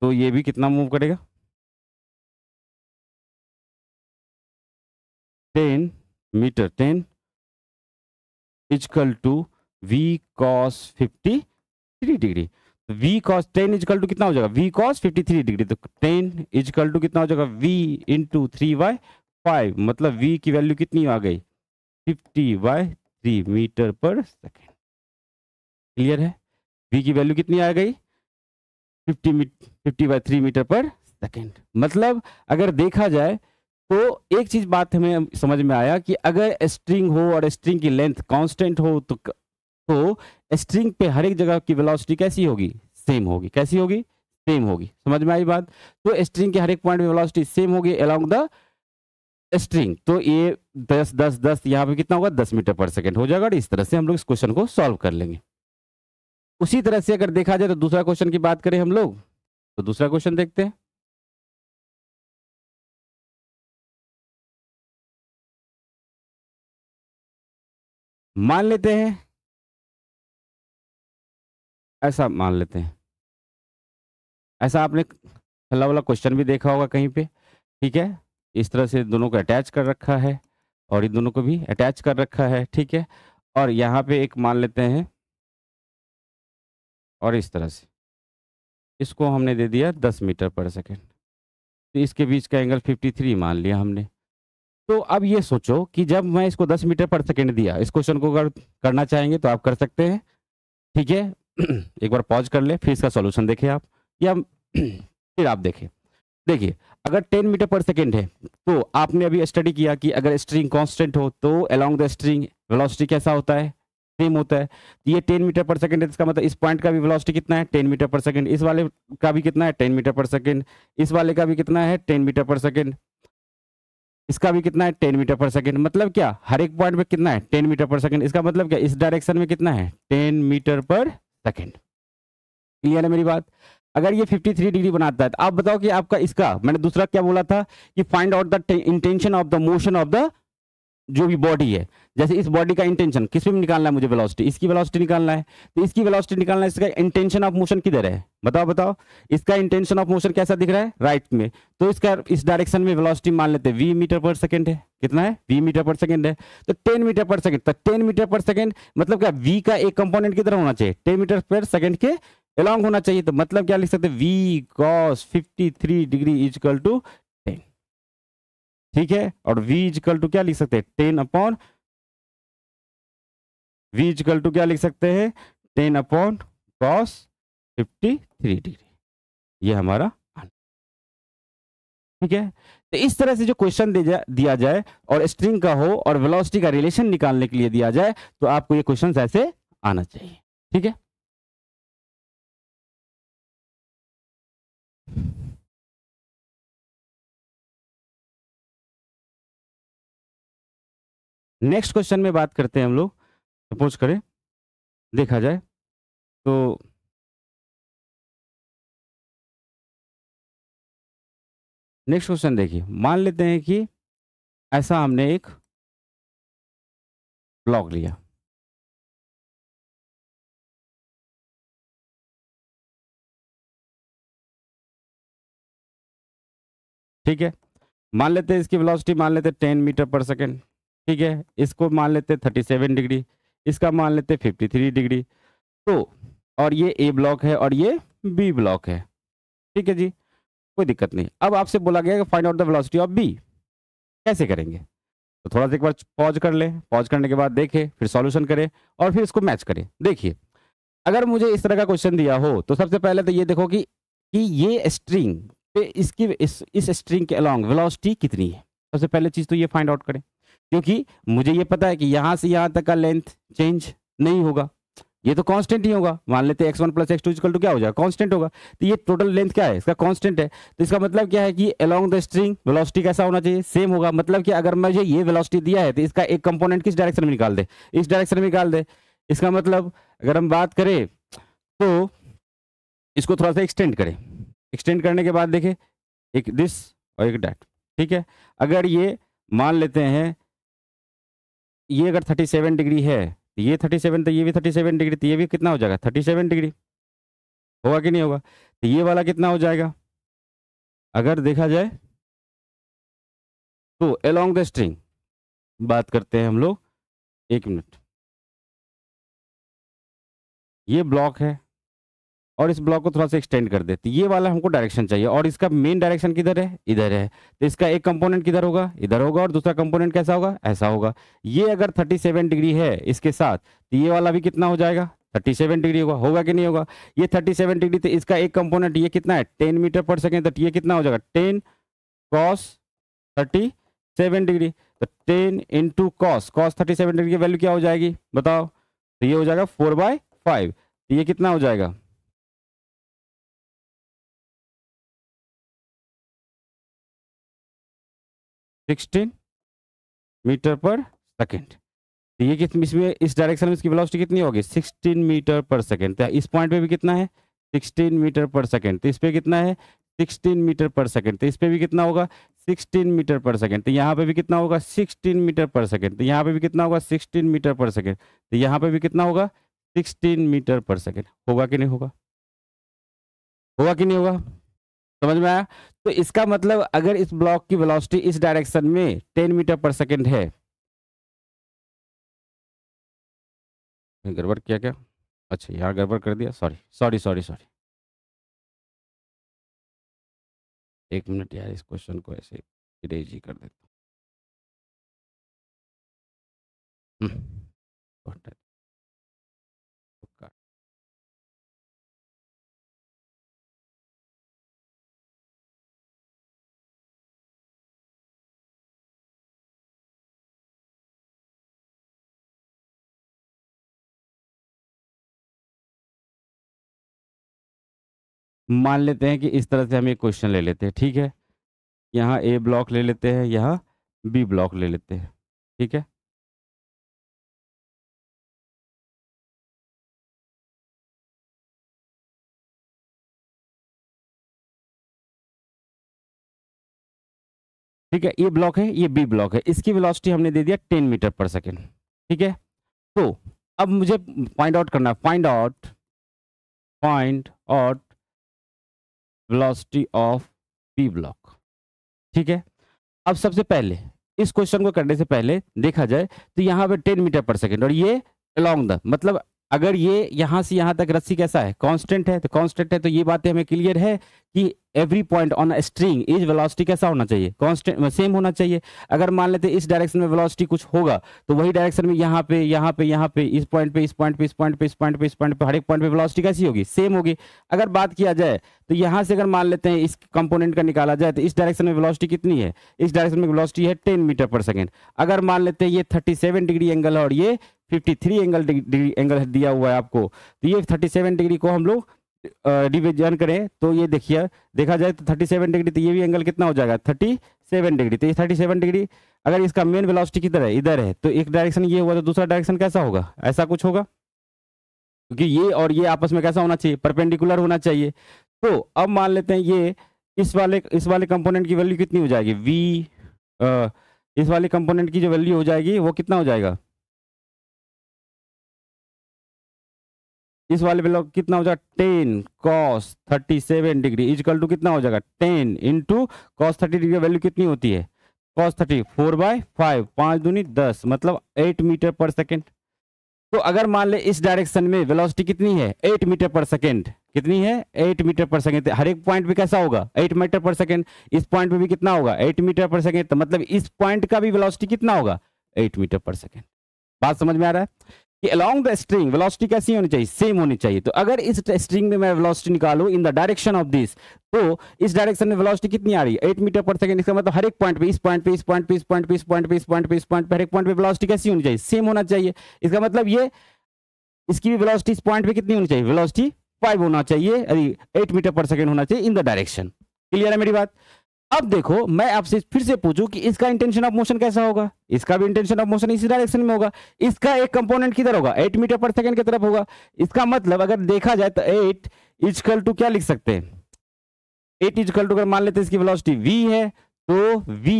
A: तो ये
B: भी कितना मूव करेगा 10 meter 10 is equal to v
A: cos 53 degree तो v cos 10 is equal to कितना हो जाएगा v cos 53 डिग्री तो 10 इज इक्वल टू कितना हो जाएगा v into three by five मतलब v की वैल्यू कितनी आ गई 50 by three metre per second clear है v की वैल्यू कितनी आ गई 50 metre 50 by three metre per second मतलब अगर देखा जाए तो एक चीज बात हमें समझ में आया कि अगर स्ट्रिंग हो और स्ट्रिंग की लेंथ कांस्टेंट हो तो तो स्ट्रिंग पे हर एक जगह की वेलोसिटी कैसी होगी सेम होगी कैसी होगी सेम होगी समझ में आई बात तो स्ट्रिंग के हर एक पॉइंट पे वेलोसिटी सेम होगी अलोंग द स्ट्रिंग तो ये दस दस दस यहाँ पे कितना होगा दस मीटर पर सेकेंड हो जाएगा इस तरह से हम लोग इस क्वेश्चन को सॉल्व कर लेंगे
B: उसी तरह से अगर देखा जाए तो दूसरा क्वेश्चन की बात करें हम लोग तो दूसरा क्वेश्चन देखते हैं मान लेते हैं ऐसा मान लेते हैं ऐसा आपने
A: हल्ला वाला क्वेश्चन भी देखा होगा कहीं पे ठीक है इस तरह से दोनों को अटैच कर रखा है और इन दोनों को भी अटैच कर रखा है ठीक है और यहाँ पे एक मान लेते हैं और इस तरह से इसको हमने दे दिया दस मीटर पर सेकेंड तो इसके बीच का एंगल फिफ्टी थ्री मान लिया हमने तो अब ये सोचो कि जब मैं इसको 10 मीटर पर सेकेंड दिया इस क्वेश्चन को अगर करना चाहेंगे तो आप कर सकते हैं ठीक है एक बार पॉज कर ले फिर इसका सॉल्यूशन देखें आप या फिर आप देखें देखिए अगर 10 मीटर पर सेकेंड है तो आपने अभी स्टडी किया कि अगर स्ट्रिंग कांस्टेंट हो तो अलोंग द स्ट्रिंग वेलोसिटी कैसा होता है सेम होता है तो ये 10 मीटर पर सेकंड है इसका मतलब इस पॉइंट का भी वेलोसिटी कितना है 10 मीटर पर सेकंड इस वाले का भी कितना है 10 मीटर पर सेकंड इस वाले का भी कितना है 10 मीटर पर सेकेंड इसका भी कितना है टेन मीटर पर सेकेंड मतलब क्या हर एक पॉइंट पे कितना है टेन मीटर पर सेकेंड इसका मतलब क्या इस डायरेक्शन में कितना है टेन मीटर पर सेकेंड मतलब क्लियर है मेरी बात अगर ये 53 डिग्री बनाता है तो आप बताओ कि आपका इसका मैंने दूसरा क्या बोला था कि find out the intention of the motion of the जो भी बॉडी है जैसे इस बॉडी का इंटेंशन किस में निकालना है मुझे वेलोसिटी इसकी वेलोसिटी निकालना है तो इसकी वेलोसिटी निकालना है इसका इंटेंशन ऑफ मोशन किधर है बताओ बताओ इसका इंटेंशन ऑफ मोशन कैसा दिख रहा है राइट right में तो इसका इस डायरेक्शन में वेलोसिटी मान लेते हैं वी मीटर पर सेकेंड है कितना है वी मीटर पर सेकेंड है तो टेन मीटर पर सेकेंड तो टेन मीटर पर सेकेंड मतलब क्या वी का एक कंपोनेंट किधर होना चाहिए टेन मीटर पर सेकेंड के अलॉन्ग होना चाहिए तो मतलब क्या लिख सकते हैं v cos 53 degree is equal to ठीक है और v इजकल टू क्या लिख सकते हैं ten upon v equal to क्या लिख सकते हैं ten upon cos fifty three degree ये हमारा ठीक है तो इस तरह से जो क्वेश्चन दिया जाए और
B: स्ट्रिंग का हो और वेलोसिटी का रिलेशन निकालने के लिए दिया जाए तो आपको ये क्वेश्चन ऐसे आना चाहिए ठीक है नेक्स्ट क्वेश्चन में बात करते हैं हम लोग सपोज करें देखा जाए तो नेक्स्ट क्वेश्चन देखिए मान लेते हैं कि ऐसा हमने एक ब्लॉग लिया ठीक है मान लेते हैं इसकी वेलोसिटी मान लेते हैं टेन मीटर पर
A: सेकेंड ठीक है इसको मान लेते हैं थर्टी सेवन डिग्री इसका मान लेते हैं फिफ्टी थ्री डिग्री तो और ये ए ब्लॉक है और ये बी ब्लॉक है ठीक है जी कोई दिक्कत नहीं अब आपसे बोला गया कि find out the velocity of B कैसे करेंगे तो थोड़ा सा एक बार पॉज कर लें पॉज करने के बाद देखें फिर सॉल्यूशन करें और फिर इसको मैच करें देखिए अगर मुझे इस तरह का क्वेश्चन दिया हो तो सबसे पहले तो ये देखो कि कि ये स्ट्रिंग पे इसकी इस, इस स्ट्रिंग के अलॉन्ग वेलोसिटी कितनी है सबसे पहले चीज़ तो ये फाइंड आउट करें क्योंकि मुझे ये पता है कि यहाँ से यहाँ तक का लेंथ चेंज नहीं होगा ये तो कांस्टेंट ही होगा मान लेते हैं x one plus x two is equal to क्या हो जाएगा कांस्टेंट होगा तो ये टोटल लेंथ क्या है इसका कांस्टेंट है तो इसका मतलब क्या है कि अलोंग द स्ट्रिंग वेलोसिटी कैसा होना चाहिए सेम होगा मतलब कि अगर मुझे ये वेलोसिटी दिया है तो इसका एक कंपोनेंट किस डायरेक्शन में निकाल दे इस डायरेक्शन में निकाल दे इसका मतलब अगर हम बात करें तो इसको थोड़ा सा एक्सटेंड करें एक्सटेंड करने के बाद देखें एक दिस और एक डैट ठीक है अगर ये मान लेते हैं ये अगर थर्टी सेवन डिग्री है तो ये थर्टी सेवन तो ये भी थर्टी सेवन डिग्री तो ये भी कितना हो जाएगा थर्टी सेवन डिग्री होगा कि नहीं होगा तो ये वाला कितना हो जाएगा
B: अगर देखा जाए तो अलोंग द स्ट्रिंग बात करते हैं हम लोग एक मिनट ये ब्लॉक है और इस ब्लॉक को थोड़ा सा एक्सटेंड कर तो ये वाला हमको डायरेक्शन चाहिए
A: और इसका मेन डायरेक्शन किधर है इधर है तो इसका एक कंपोनेंट किधर होगा इधर होगा और दूसरा कंपोनेंट कैसा होगा ऐसा होगा ये अगर 37 डिग्री है इसके साथ तो ये वाला भी कितना हो जाएगा 37 डिग्री होगा होगा कि नहीं होगा ये थर्टी डिग्री तो इसका एक कंपोनेंट ये कितना है टेन मीटर पर सेकेंड तो ये कितना हो जाएगा टेन कॉस थर्टी डिग्री तो ten into cos cos 37 degree की वैल्यू क्या हो जाएगी बताओ तो ये हो जाएगा फोर बाय
B: फाइव ये कितना हो जाएगा सिक्सटीन मीटर पर सेकेंड तो ये कितनी इसमें इस डायरेक्शन में इसकी वेलोसिटी कितनी होगी 16
A: मीटर पर सेकेंड तो इस पॉइंट पे भी कितना है 16 मीटर पर सेकेंड तो इस पे कितना है 16 मीटर पर सेकेंड तो इस पे भी कितना होगा 16 मीटर पर सेकेंड तो यहाँ पे भी कितना होगा 16 मीटर पर सेकेंड तो यहाँ पे भी कितना होगा 16 मीटर पर सेकेंड तो यहाँ पे भी कितना होगा 16 मीटर पर सेकेंड होगा कि नहीं होगा होगा कि नहीं होगा समझ में आया तो इसका मतलब अगर इस ब्लॉक की वेलोसिटी इस डायरेक्शन में टेन मीटर पर सेकेंड
B: है गड़बड़ किया क्या अच्छा यहाँ गड़बड़ कर दिया सॉरी सॉरी सॉरी सॉरी एक मिनट यार इस क्वेश्चन को ऐसे इरेज ही कर देता हूँ हम्म, मान लेते हैं कि इस तरह से हम एक क्वेश्चन ले लेते हैं ठीक है यहाँ ए ब्लॉक ले लेते हैं यहाँ बी ब्लॉक ले लेते हैं ठीक है ठीक है ये ब्लॉक है ये बी ब्लॉक है इसकी वेलोसिटी
A: हमने दे दिया टेन मीटर पर सेकेंड ठीक है तो अब मुझे फाइंड आउट करना है find out find out velocity of B block ठीक है अब सबसे पहले इस क्वेश्चन को करने से पहले देखा जाए तो यहाँ पे 10 मीटर पर सेकेंड और ये अलोंग द मतलब अगर ये यहाँ से यहाँ तक रस्सी कैसा है कांस्टेंट है तो कांस्टेंट है तो ये बातें हमें क्लियर है कि every point on string is velocity कैसा होना चाहिए कांस्टेंट सेम होना चाहिए अगर मान लेते इस डायरेक्शन में वेलोसिटी कुछ होगा तो वही डायरेक्शन में यहाँ पे यहाँ पे यहाँ पे इस पॉइंट पे इस पॉइंट पे इस पॉइंट पे इस पॉइंट पे इस पॉइंट पे हर एक पॉइंट पे वेलोसिटी कैसी होगी सेम होगी अगर बात किया जाए तो यहाँ से अगर मान लेते हैं इस कंपोनेंट का निकाला जाए तो इस डायरेक्शन में वेलोसिटी कितनी है इस डायरेक्शन में वेलोसिटी है टेन मीटर पर सेकेंड अगर मान लेते हैं ये थर्टी डिग्री एंगल है और ये 53 एंगल डिग्री एंगल दिया हुआ है आपको तो ये 37 डिग्री को हम लोग डिविजन करें तो ये देखिए देखा जाए तो 37 डिग्री तो ये भी एंगल कितना हो जाएगा 37 डिग्री तो ये 37 डिग्री अगर इसका मेन वेलोसिटी किधर है इधर है तो एक डायरेक्शन ये हुआ तो दूसरा डायरेक्शन कैसा होगा ऐसा कुछ होगा क्योंकि ये और ये आपस में कैसा होना चाहिए परपेंडिकुलर होना चाहिए तो अब मान लेते हैं ये इस वाले इस वाले कंपोनेंट की वैल्यू कितनी हो जाएगी वी इस वाले कंपोनेंट की जो वैल्यू हो जाएगी वो कितना हो जाएगा इस वाले ब्लॉक कितना हो जाएगा ten cos thirty seven degree is equal to कितना हो जाएगा ten into cos thirty degree value कितनी होती है cos thirty four by five पाँच दूनी दस मतलब एट मीटर पर सेकेंड तो अगर मान ले इस डायरेक्शन में वेलोसिटी कितनी है एट मीटर पर सेकेंड कितनी है एट मीटर पर सेकेंड तो हर एक पॉइंट भी कैसा होगा एट मीटर पर सेकेंड इस पॉइंट पे भी कितना होगा एट मीटर पर सेकेंड तो मतलब इस पॉइंट का भी वेलोसिटी कितना होगा एट मीटर पर सेकेंड बात समझ में आ रहा है कि अलोंग द स्ट्रिंग वेलोसिटी कैसी होनी चाहिए सेम होनी चाहिए तो अगर इस स्ट्रिंग में मैं वेलोसिटी निकालू in the direction of this तो इस डायरेक्शन में वेलोसिटी कितनी आ रही है एट मीटर पर सेकंड इसका मतलब हर एक पॉइंट पे इस पॉइंट पे इस पॉइंट पे इस पॉइंट पे इस पॉइंट पे इस पॉइंट पे इस पॉइंट पे हर एक पॉइंट पे वेलोसिटी कैसी होनी चाहिए सेम होना चाहिए इसका मतलब ये इसकी भी वेलोसिटी इस पॉइंट पे कितनी होनी चाहिए वेलोसिटी फाइव होना चाहिए अरे एट मीटर पर सेकेंड होना चाहिए इन द डायरेक्शन क्लियर है मेरी बात अब देखो मैं आपसे फिर से पूछूं कि इसका इंटेंशन ऑफ मोशन कैसा होगा इसका भी इंटेंशन ऑफ मोशन इसी डायरेक्शन में होगा इसका एक कंपोनेंट किधर होगा एट मीटर पर सेकंड की तरफ होगा इसका मतलब अगर देखा जाए तो एट इजकल टू क्या लिख सकते हैं एट इजकल टू अगर मान लेते इसकी वेलोसिटी वी है तो वी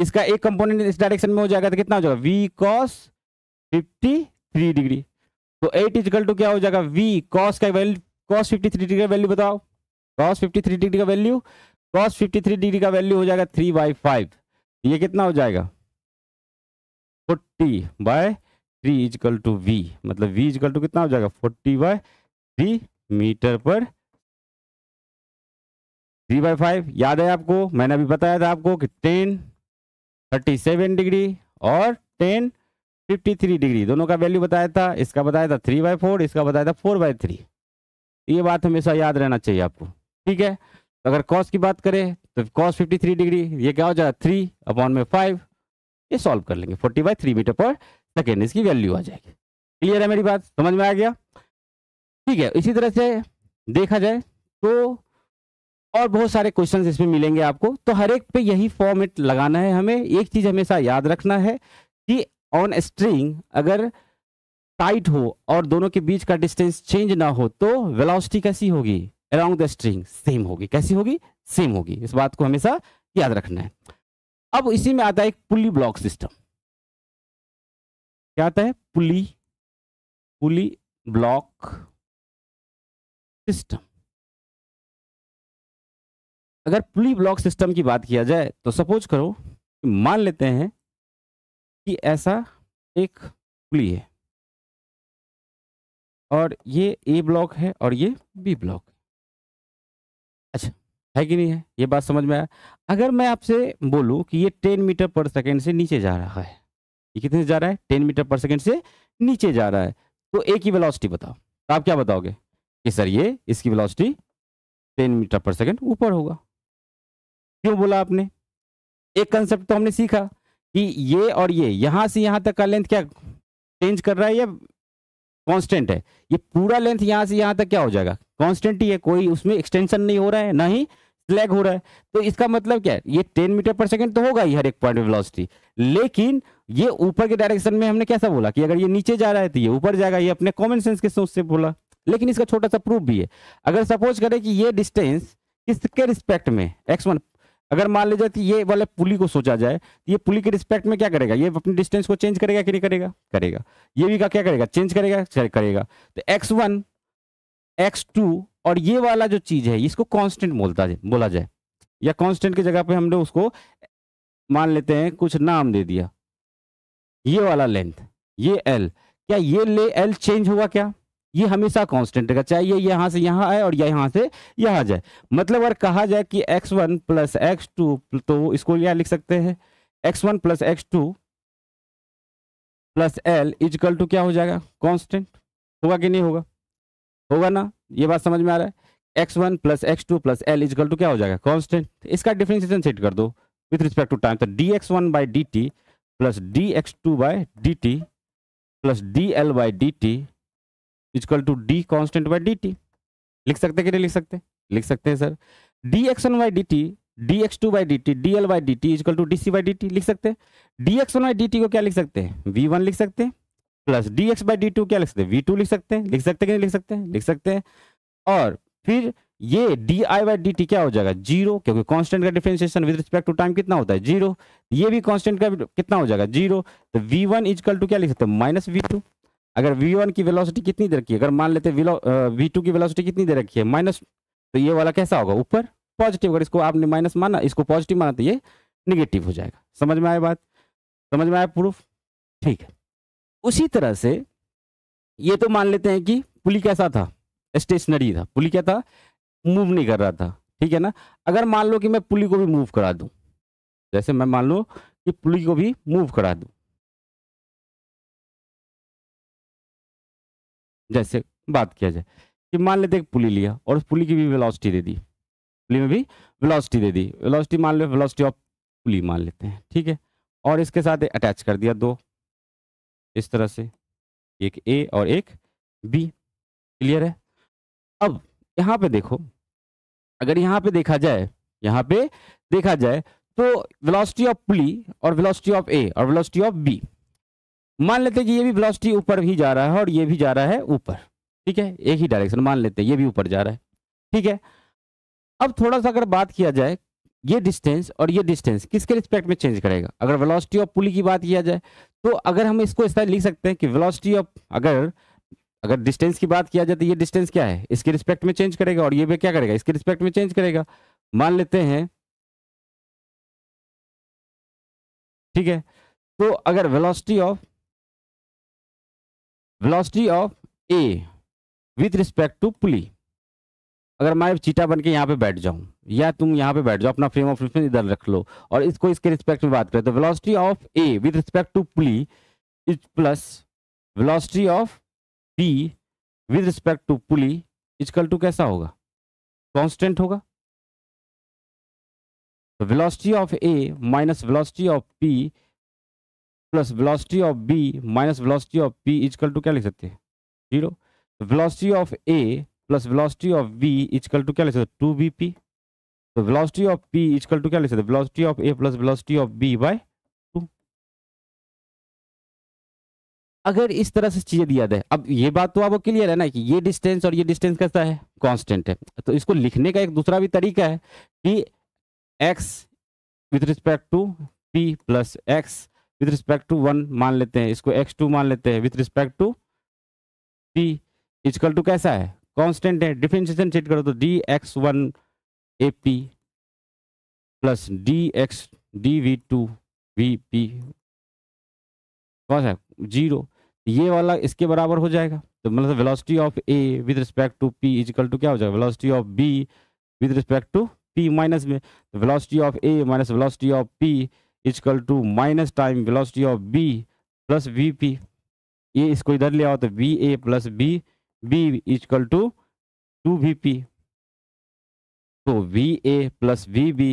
A: इसका एक कंपोनेंट इस डायरेक्शन में हो जाएगा तो कितना हो जाएगा V cos fifty three degree तो एट इजकल टू क्या हो जाएगा वी कॉस का value cos fifty three degree value बताओ कॉस 53 डिग्री का वैल्यू कॉस 53 डिग्री का वैल्यू हो जाएगा थ्री बाई फाइव ये कितना हो जाएगा forty by three is equal to V मतलब वी इजकल टू कितना हो जाएगा forty by three metre per three by five याद है आपको मैंने अभी बताया था आपको कि टेन थर्टी सेवन डिग्री और टेन फिफ्टी थ्री डिग्री दोनों का वैल्यू बताया था इसका बताया था थ्री बाई फोर इसका बताया था फोर बाई थ्री ये बात हमेशा याद रहना चाहिए आपको ठीक है तो अगर कॉस की बात करें तो कॉस 53 डिग्री ये क्या हो जाएगा थ्री अपॉन में फाइव ये सॉल्व कर लेंगे forty by three metre per second इसकी वैल्यू आ जाएगी क्लियर है मेरी बात समझ में आ गया ठीक है इसी तरह से देखा जाए तो और बहुत सारे क्वेश्चंस इसमें मिलेंगे आपको तो हर एक पे यही फॉर्मेट लगाना है हमें एक चीज हमेशा याद रखना है कि ऑन स्ट्रिंग अगर टाइट हो और दोनों के बीच का डिस्टेंस चेंज ना हो तो वेलोसिटी कैसी होगी अराउंड द स्ट्रिंग सेम होगी कैसी होगी सेम होगी इस बात को हमेशा याद रखना है अब इसी में आता है
B: एक पुली ब्लॉक सिस्टम क्या आता है पुली पुली ब्लॉक सिस्टम अगर पुली ब्लॉक सिस्टम की बात किया जाए तो सपोज करो मान लेते हैं कि ऐसा एक पुली है और ये ए ब्लॉक है और ये बी ब्लॉक है
A: अच्छा है कि नहीं है ये बात समझ में आया अगर मैं आपसे बोलूँ कि ये टेन मीटर पर सेकेंड से नीचे जा रहा है ये कितने से जा रहा है टेन मीटर पर सेकेंड से नीचे जा रहा है तो ए की वेलोसिटी बताओ तो आप क्या बताओगे कि सर ये इसकी velocity ten metre per second ऊपर होगा क्यों बोला आपने एक कंसेप्ट तो हमने सीखा कि ये और ये यहाँ से यहाँ तक का लेंथ क्या चेंज कर रहा है या कॉन्स्टेंट है ये पूरा लेंथ यहाँ से यहाँ तक क्या हो जाएगा कॉन्स्टेंट ही है कोई उसमें एक्सटेंशन नहीं हो रहा है ना ही स्लैग हो रहा है तो इसका मतलब क्या है ये टेन मीटर पर सेकेंड तो होगा ही हर एक पॉइंट वेलोसिटी लेकिन ये ऊपर के डायरेक्शन में हमने कैसा बोला कि अगर ये नीचे जा रहा है तो ये ऊपर जाएगा ये अपने कॉमन सेंस के सोच से बोला लेकिन इसका छोटा सा प्रूफ भी है अगर सपोज करें कि ये डिस्टेंस किसके रिस्पेक्ट में एक्स वन अगर मान लीजिए कि ये वाले पुली को सोचा जाए तो ये पुली के रिस्पेक्ट में क्या करेगा ये अपने डिस्टेंस को चेंज करेगा कि नहीं करेगा करेगा ये भी का क्या करेगा चेंज करेगा करेगा तो एक्स वन एक्स टू और ये वाला जो चीज है इसको कांस्टेंट बोलता है बोला जाए या कांस्टेंट की जगह पे हमने उसको मान लेते हैं कुछ नाम दे दिया ये वाला लेंथ ये एल क्या ये ले एल चेंज होगा क्या ये हमेशा कांस्टेंट रहेगा चाहे ये यहाँ से यहाँ आए और ये यहाँ से यहाँ जाए मतलब अगर कहा जाए कि X one plus x two तो इसको यहाँ लिख सकते हैं x one plus x two plus L is equal to क्या हो जाएगा कांस्टेंट होगा कि नहीं होगा होगा ना ये बात समझ में आ रहा है X one plus x two plus L is equal to क्या हो जाएगा कॉन्स्टेंट तो इसका डिफ्रेंसिएशन सेट कर दो विथ रिस्पेक्ट टू टाइम तो D X one by D T plus D X two by D T plus D L by D T is equal to D constant by D T लिख सकते कि नहीं लिख सकते लिख सकते हैं sir D X one by D T D X two by D T D L by D T is equal to D C by D T लिख सकते हैं D X one by D T को क्या लिख सकते हैं we one लिख सकते हैं plus D X by D two क्या लिख सकते हैं वी टू लिख सकते हैं लिख सकते हैं नहीं लिख सकते हैं लिख सकते हैं और फिर ये D I by D T क्या हो जाएगा जीरो क्योंकि कांस्टेंट का differentiation with respect to time कितना होता है जीरो ये भी कांस्टेंट का कितना हो जाएगा जीरो तो वी वन इजकल टू क्या लिख सकते हैं माइनस वी टू अगर वी वन की वेलोसिटी कितनी दे रखी है अगर मान लेते हैं वी टू की वेलोसिटी कितनी दे रखी है माइनस तो ये वाला कैसा होगा ऊपर पॉजिटिव अगर इसको आपने माइनस माना इसको पॉजिटिव माना तो ये निगेटिव हो जाएगा समझ में आया बात समझ में आया प्रूफ ठीक है उसी तरह से ये तो मान लेते हैं कि पुली कैसा था स्टेशनरी था पुली क्या था मूव नहीं कर रहा था
B: ठीक है ना अगर मान लो कि मैं पुली को भी मूव करा दूं जैसे मैं मान लो कि पुली को भी मूव करा दूं जैसे बात किया जाए कि मान लेते हैं पुली लिया और उस पुली की भी वेलोसिटी दे दी
A: पुली में भी वेलोसिटी दे दी वेलोसिटी मान लो वेलोसिटी ऑफ पुली मान लेते हैं ठीक है और इसके साथ अटैच कर दिया दो इस तरह से एक ए और एक बी क्लियर है अब यहाँ पे देखो अगर यहाँ पे देखा जाए यहाँ पे देखा जाए तो वेलोसिटी ऑफ पुली और वेलोसिटी ऑफ ए और वेलोसिटी ऑफ बी मान लेते हैं कि ये भी वेलोसिटी ऊपर ही जा रहा है और ये भी जा रहा है ऊपर ठीक है एक ही डायरेक्शन मान लेते हैं ये भी ऊपर जा रहा है ठीक है अब थोड़ा सा अगर बात किया जाए ये डिस्टेंस और ये डिस्टेंस किसके रिस्पेक्ट में चेंज करेगा अगर वेलोसिटी ऑफ पुली की बात किया जाए तो अगर हम इसको इस तरह लिख सकते हैं कि वेलोसिटी ऑफ अगर अगर डिस्टेंस की बात किया जाए तो ये डिस्टेंस क्या है इसके रिस्पेक्ट में चेंज करेगा और ये भी क्या करेगा इसके रिस्पेक्ट में चेंज
B: करेगा मान लेते हैं ठीक है तो अगर velocity of velocity
A: of A with respect to pulley अगर मैं चीटा बन के यहाँ पे बैठ जाऊं या तुम यहाँ पे बैठ जाओ अपना फ्रेम ऑफ रेफरेंस इधर रख लो और इसको इसके रिस्पेक्ट में बात करें तो velocity of A with respect to pulley is plus velocity of B with respect to pulley is equal to कैसा होगा कांस्टेंट होगा velocity of A minus velocity of P plus velocity of B minus velocity of P is equal to क्या लिख सकते हैं zero velocity of A plus velocity of B is equal to क्या लिख सकते हैं टू बी पी तो velocity of P is equal to क्या लिख सकते velocity of A plus velocity of B by two अगर इस तरह से चीजें दिया जाए अब ये बात तो आपको क्लियर है ना कि ये डिस्टेंस और ये डिस्टेंस कैसा है कॉन्स्टेंट है तो इसको लिखने का एक दूसरा भी तरीका है कि X with respect to P plus X with respect to one मान लेते हैं इसको एक्स टू मान लेते हैं with respect to P is equal to कैसा है कांस्टेंट है डिफरेंशिएशन चेट करो तो D X one A P plus D X D V two V P कौन सा जीरो ये वाला इसके बराबर हो जाएगा तो मतलब velocity of A with respect to P is equal to क्या हो जाएगा velocity of B with respect to P minus में तो velocity of A minus velocity of P is equal to minus time velocity of B plus V P ये इसको इधर ले आओ तो B A plus B B is equal to two V P तो V A plus V B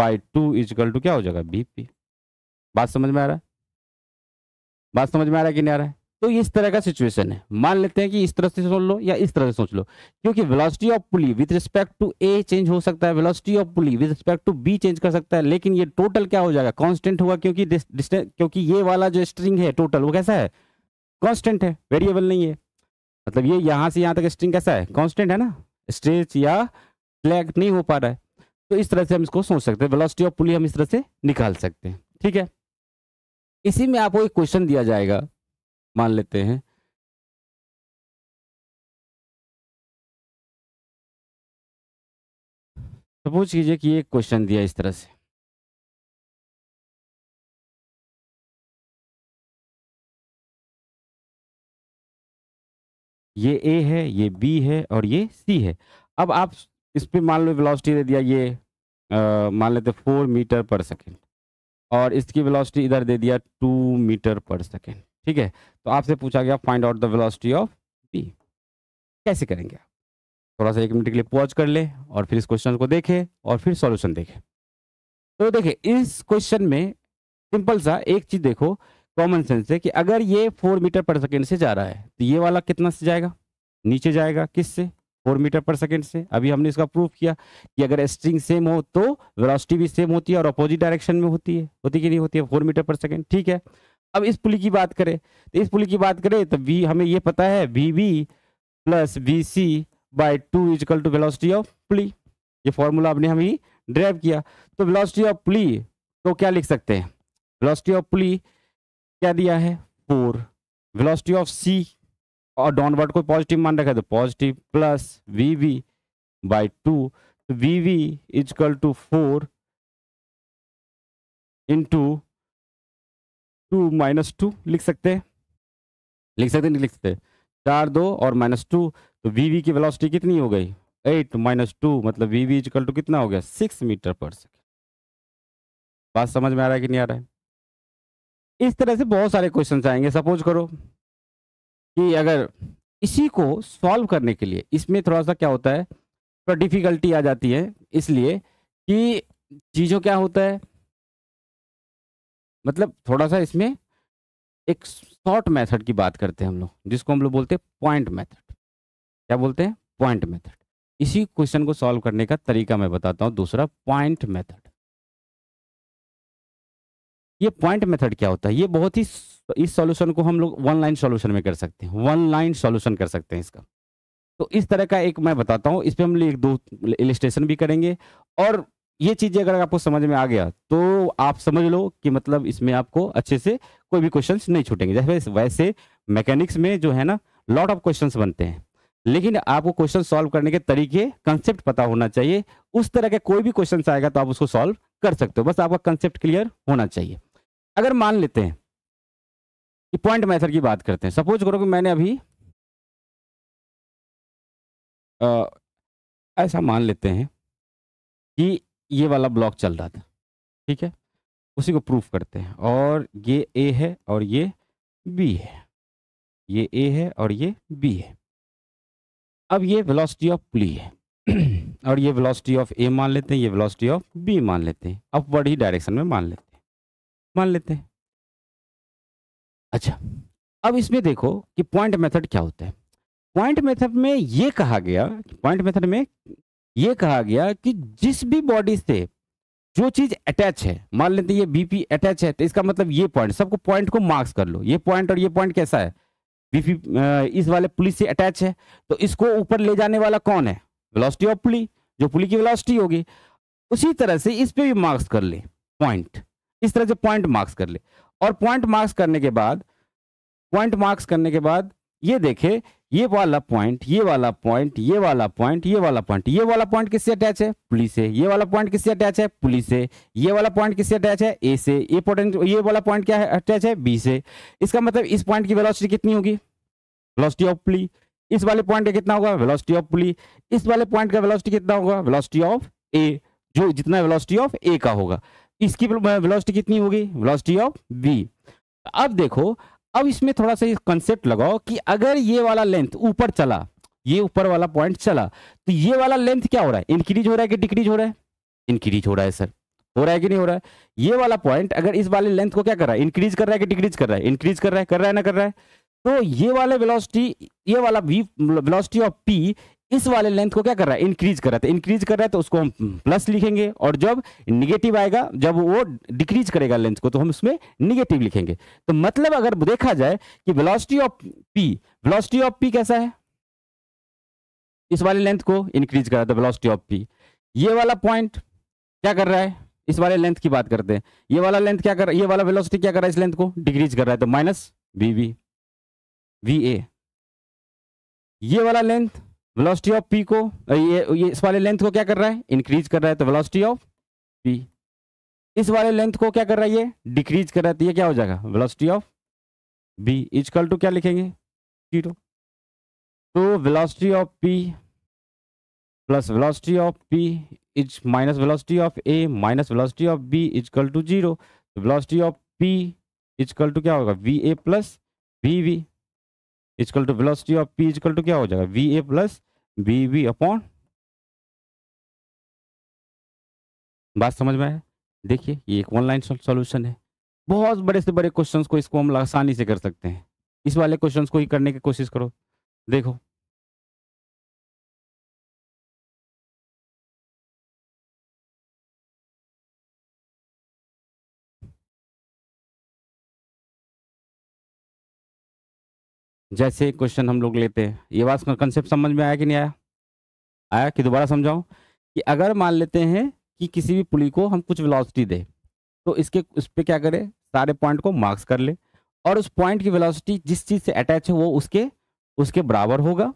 A: by two is equal to क्या हो जाएगा बी पी बात समझ में आ रहा है बात समझ में आ रहा है कि नहीं आ रहा है तो इस तरह का सिचुएशन है मान लेते हैं कि इस तरह से सोच लो या इस तरह से सोच लो क्योंकि velocity of pulley with respect to A change हो सकता है velocity of pulley with respect to B change कर सकता है लेकिन ये टोटल क्या हो जाएगा कांस्टेंट होगा क्योंकि क्योंकि ये वाला जो स्ट्रिंग है टोटल वो कैसा है कॉन्स्टेंट है वेरिएबल नहीं है मतलब ये यहाँ से यहाँ तक स्ट्रिंग कैसा है कॉन्स्टेंट है ना स्ट्रेच या लैग नहीं हो पा रहा है तो इस तरह से हम इसको सोच सकते हैं वेलोसिटी ऑफ पुली हम इस तरह से निकाल सकते हैं ठीक है
B: इसी में आपको एक क्वेश्चन दिया जाएगा मान लेते हैं सपोज तो कीजिए कि एक क्वेश्चन दिया इस तरह से ये ए है ये बी है और ये सी है अब आप इस पर मान लो
A: वेलोसिटी दे दिया ये मान लेते फोर मीटर पर सेकेंड और इसकी वेलोसिटी इधर दे दिया टू मीटर पर सेकेंड ठीक है तो आपसे पूछा गया find out the velocity of B कैसे करेंगे आप थोड़ा सा एक मिनट के लिए पॉज कर ले और फिर इस क्वेश्चन को देखें और फिर सॉल्यूशन देखें तो देखिए इस क्वेश्चन में सिंपल सा एक चीज़ देखो कॉमन सेंस है कि अगर ये फोर मीटर पर सेकेंड से जा रहा है तो ये वाला कितना से जाएगा नीचे जाएगा किससे फोर मीटर पर सेकेंड से अभी हमने इसका प्रूफ किया कि अगर स्ट्रिंग सेम हो तो वेलोसिटी भी सेम होती है और अपोजिट डायरेक्शन में होती है होती कि नहीं होती है फोर मीटर पर सेकेंड ठीक है अब इस पुली की बात करें तो इस पुली की बात करें तो वी हमें ये पता है V V plus V C by two is equal to velocity of pulley ये फॉर्मूला आपने हमें ड्राइव किया तो वेलोसिटी ऑफ पुली तो क्या लिख सकते हैं वेलोसिटी ऑफ पुली क्या दिया है फोर वेलोसिटी ऑफ सी और डाउनवर्ड को पॉजिटिव मान रखा है तो positive plus V V by two तो V
B: V is equal to four into two minus two लिख सकते हैं लिख सकते नहीं लिख सकते
A: चार दो और माइनस टू तो वी वी की वेलोसिटी कितनी हो गई एट माइनस टू मतलब वी वी इजकल टू कितना हो गया सिक्स मीटर पर सेकेंड बात समझ में आ रहा है कि नहीं आ रहा है इस तरह से बहुत सारे क्वेश्चन आएंगे सपोज करो कि अगर इसी को सॉल्व करने के लिए इसमें थोड़ा सा क्या होता है थोड़ा डिफ़िकल्टी आ जाती है इसलिए कि चीज़ों क्या होता है मतलब थोड़ा सा इसमें एक शॉर्ट मेथड की बात करते हैं हम लोग जिसको हम लोग बोलते हैं पॉइंट मेथड क्या बोलते हैं पॉइंट मेथड इसी क्वेश्चन को सॉल्व करने का तरीका मैं बताता हूँ दूसरा पॉइंट मेथड ये पॉइंट मेथड क्या होता है ये बहुत ही इस सॉल्यूशन को हम लोग वन लाइन सॉल्यूशन में कर सकते हैं वन लाइन सॉल्यूशन कर सकते हैं इसका तो इस तरह का एक मैं बताता हूँ इस पर हम लोग एक दो इलिस्ट्रेशन भी करेंगे और ये चीज़ें अगर आपको समझ में आ गया तो आप समझ लो कि मतलब इसमें आपको अच्छे से कोई भी क्वेश्चन नहीं छूटेंगे जैसे वैसे मैकेनिक्स में जो है ना लॉट ऑफ क्वेश्चन बनते हैं लेकिन आपको क्वेश्चन सॉल्व करने के तरीके कंसेप्ट पता होना चाहिए उस तरह के कोई भी क्वेश्चन आएगा तो आप उसको सॉल्व कर सकते हो बस आपका कंसेप्ट क्लियर होना चाहिए
B: अगर मान लेते हैं कि पॉइंट मेथड की बात करते हैं सपोज करो कि मैंने अभी आ, ऐसा मान लेते हैं कि ये वाला ब्लॉक चल रहा था ठीक है उसी को प्रूफ करते हैं
A: और ये ए है और ये बी है ये ए है और ये बी है अब ये वेलोसिटी ऑफ प्ली है और ये वेलोसिटी ऑफ ए मान लेते हैं ये वेलोसिटी ऑफ बी मान लेते हैं अपवर्ड ही डायरेक्शन में मान लेते हैं मान लेते हैं अच्छा अब इसमें देखो कि पॉइंट मेथड क्या होता है पॉइंट मेथड में यह कहा गया पॉइंट मेथड में यह कहा गया कि जिस भी बॉडी से जो चीज अटैच है मान लेते हैं ये बीपी अटैच है तो इसका मतलब ये पॉइंट सबको पॉइंट को मार्क्स कर लो ये पॉइंट और ये पॉइंट कैसा है बीपी इस वाले पुलिस से अटैच है तो इसको ऊपर ले जाने वाला कौन है वेलोसिटी ऑफ पुली जो पुली की वेलोसिटी होगी उसी तरह से इस पे भी मार्क्स कर ले पॉइंट इस तरह से पॉइंट मार्क्स कर ले और पॉइंट मार्क्स करने के बाद पॉइंट मार्क्स करने के बाद ये देखे ये वाला पॉइंट ये वाला पॉइंट ये वाला पॉइंट ये वाला पॉइंट ये वाला पॉइंट किससे अटैच है पुलिस से ये वाला पॉइंट किससे अटैच है पुलिस से ये वाला पॉइंट किससे अटैच है ए से ये पॉइंट ये वाला पॉइंट क्या है अटैच है बी से इसका मतलब इस पॉइंट की वेलोसिटी कितनी होगी वेलोसिटी ऑफ पुली इस वाले पॉइंट का कितना होगा वेलोसिटी ऑफ पुली इस वाले पॉइंट का वेलोसिटी कितना होगा वेलोसिटी ऑफ ए जो जितना वेलोसिटी ऑफ ए का होगा इसकी वेलोसिटी कितनी होगी वेलोसिटी ऑफ वी अब देखो अब इसमें थोड़ा सा कंसेप्ट लगाओ कि अगर ये वाला लेंथ ऊपर चला ये ऊपर वाला पॉइंट चला तो ये वाला लेंथ क्या हो रहा है इंक्रीज हो रहा है कि डिक्रीज हो रहा है इंक्रीज हो रहा है सर हो रहा है कि नहीं हो रहा है ये वाला पॉइंट अगर इस वाले लेंथ को क्या कर रहा है इंक्रीज कर रहा है कि डिक्रीज कर रहा है इंक्रीज कर रहा है कर रहा है ना कर रहा है तो ये वाले वेलोसिटी ये वाला वी वेलोसिटी ऑफ पी इस वाले लेंथ को क्या कर रहा है इंक्रीज कर रहा है इंक्रीज तो कर रहा है तो उसको हम प्लस लिखेंगे और जब निगेटिव आएगा जब वो डिक्रीज करेगा लेंथ को तो हम उसमें निगेटिव लिखेंगे तो मतलब अगर देखा जाए कि velocity of P velocity of P कैसा है इस वाले लेंथ को इंक्रीज कर रहा है वेलोसिटी ऑफ पी ये वाला पॉइंट क्या कर रहा है इस वाले लेंथ की बात करते हैं ये वाला लेंथ क्या कर ये वाला वेलोसिटी क्या कर रहा है इस लेंथ को डिक्रीज कर रहा है तो minus V V V A ये वाला लेंथ वेलोसिटी ऑफ पी को ये ये इस वाले लेंथ को क्या कर रहा है इंक्रीज कर रहा है तो वेलोसिटी ऑफ पी इस वाले लेंथ को क्या कर रहा है ये डिक्रीज कर रहा है तो ये क्या हो जाएगा velocity of B is equal to क्या लिखेंगे जीरो तो velocity of P plus velocity of P is minus velocity of A minus velocity of B is equal to zero velocity of P is equal to क्या होगा V A plus V V is equal to velocity of P is equal to क्या हो जाएगा V A plus B V upon बात समझ में आया देखिए ये एक ऑनलाइन सॉल्यूशन है बहुत
B: बड़े से बड़े क्वेश्चंस को इसको हम आसानी से कर सकते हैं इस वाले क्वेश्चंस को ही करने की कोशिश करो देखो जैसे क्वेश्चन हम लोग लेते हैं ये बात कंसेप्ट समझ में आया कि नहीं आया आया कि दोबारा समझाऊं कि अगर मान
A: लेते हैं कि किसी भी पुली को हम कुछ वेलोसिटी दे तो इसके उस पर क्या करें सारे पॉइंट को मार्क्स कर ले और उस पॉइंट की वेलोसिटी जिस चीज़ से अटैच है वो उसके उसके बराबर होगा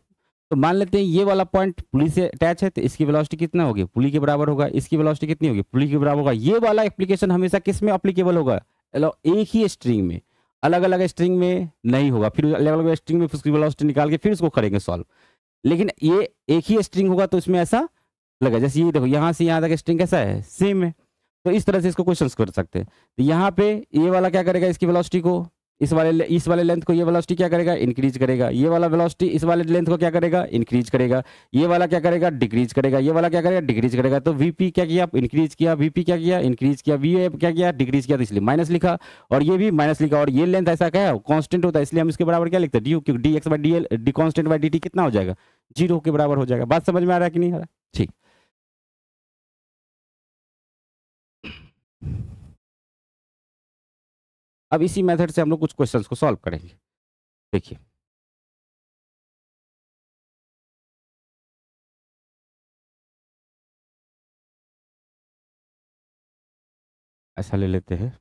A: तो मान लेते हैं ये वाला पॉइंट पुली से अटैच है तो इसकी वेलोसिटी कितना होगी पुली के बराबर होगा इसकी वेलोसिटी कितनी होगी पुली के बराबर होगा ये वाला एप्लीकेशन हमेशा किस में अप्लीकेबल होगा एक ही स्ट्रिंग में अलग अलग स्ट्रिंग में नहीं होगा फिर अलग अलग स्ट्रिंग में उसकी वेलोसिटी निकाल के फिर उसको करेंगे सॉल्व लेकिन ये एक ही स्ट्रिंग होगा तो इसमें ऐसा लगा जैसे ये देखो यहाँ से यहाँ तक स्ट्रिंग कैसा है सेम है तो इस तरह से इसको क्वेश्चन कर सकते हैं तो यहाँ पे ये वाला क्या करेगा इसकी वेलोसिटी को इस वाले इस वाले लेंथ को ये वेलोसिटी क्या करेगा इंक्रीज करेगा ये वाला वेलोसिटी इस वाले लेंथ को क्या करेगा इंक्रीज करेगा ये वाला क्या करेगा डिक्रीज करेगा ये वाला क्या करेगा डिक्रीज करेगा तो वीपी क्या किया इंक्रीज किया वीपी क्या किया इंक्रीज किया वी क्या किया डिक्रीज किया तो इसलिए माइनस लिखा और ये भी माइनस लिखा और ये लेंथ ऐसा क्या है कॉन्स्टेंट होता है इसलिए हम इसके बराबर क्या लिखते हैं डी क्योंकि D X by D L D constant
B: by D T कितना हो जाएगा जीरो के बराबर हो जाएगा बात समझ में आ रहा है कि नहीं आ रहा ठीक अब इसी मेथड से हम लोग कुछ क्वेश्चंस को सॉल्व करेंगे देखिए ऐसा ले लेते हैं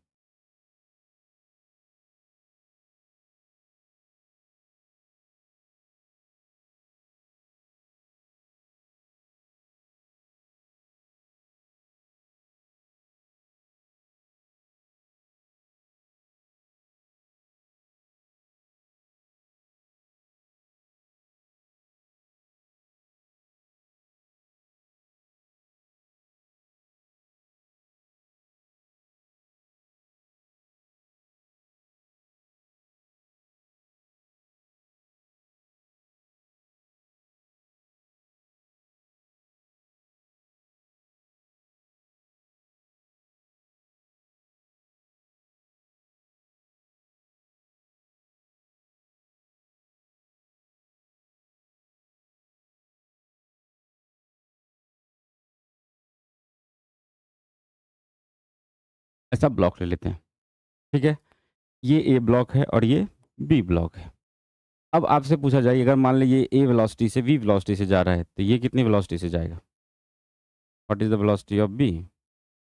B: ऐसा ब्लॉक ले लेते हैं ठीक है ये ए ब्लॉक है और ये बी ब्लॉक है अब आपसे पूछा जाए अगर मान
A: लीजिए ए वेलोसिटी से वी वेलोसिटी से जा रहा है तो ये कितनी वेलोसिटी से जाएगा what is the velocity of B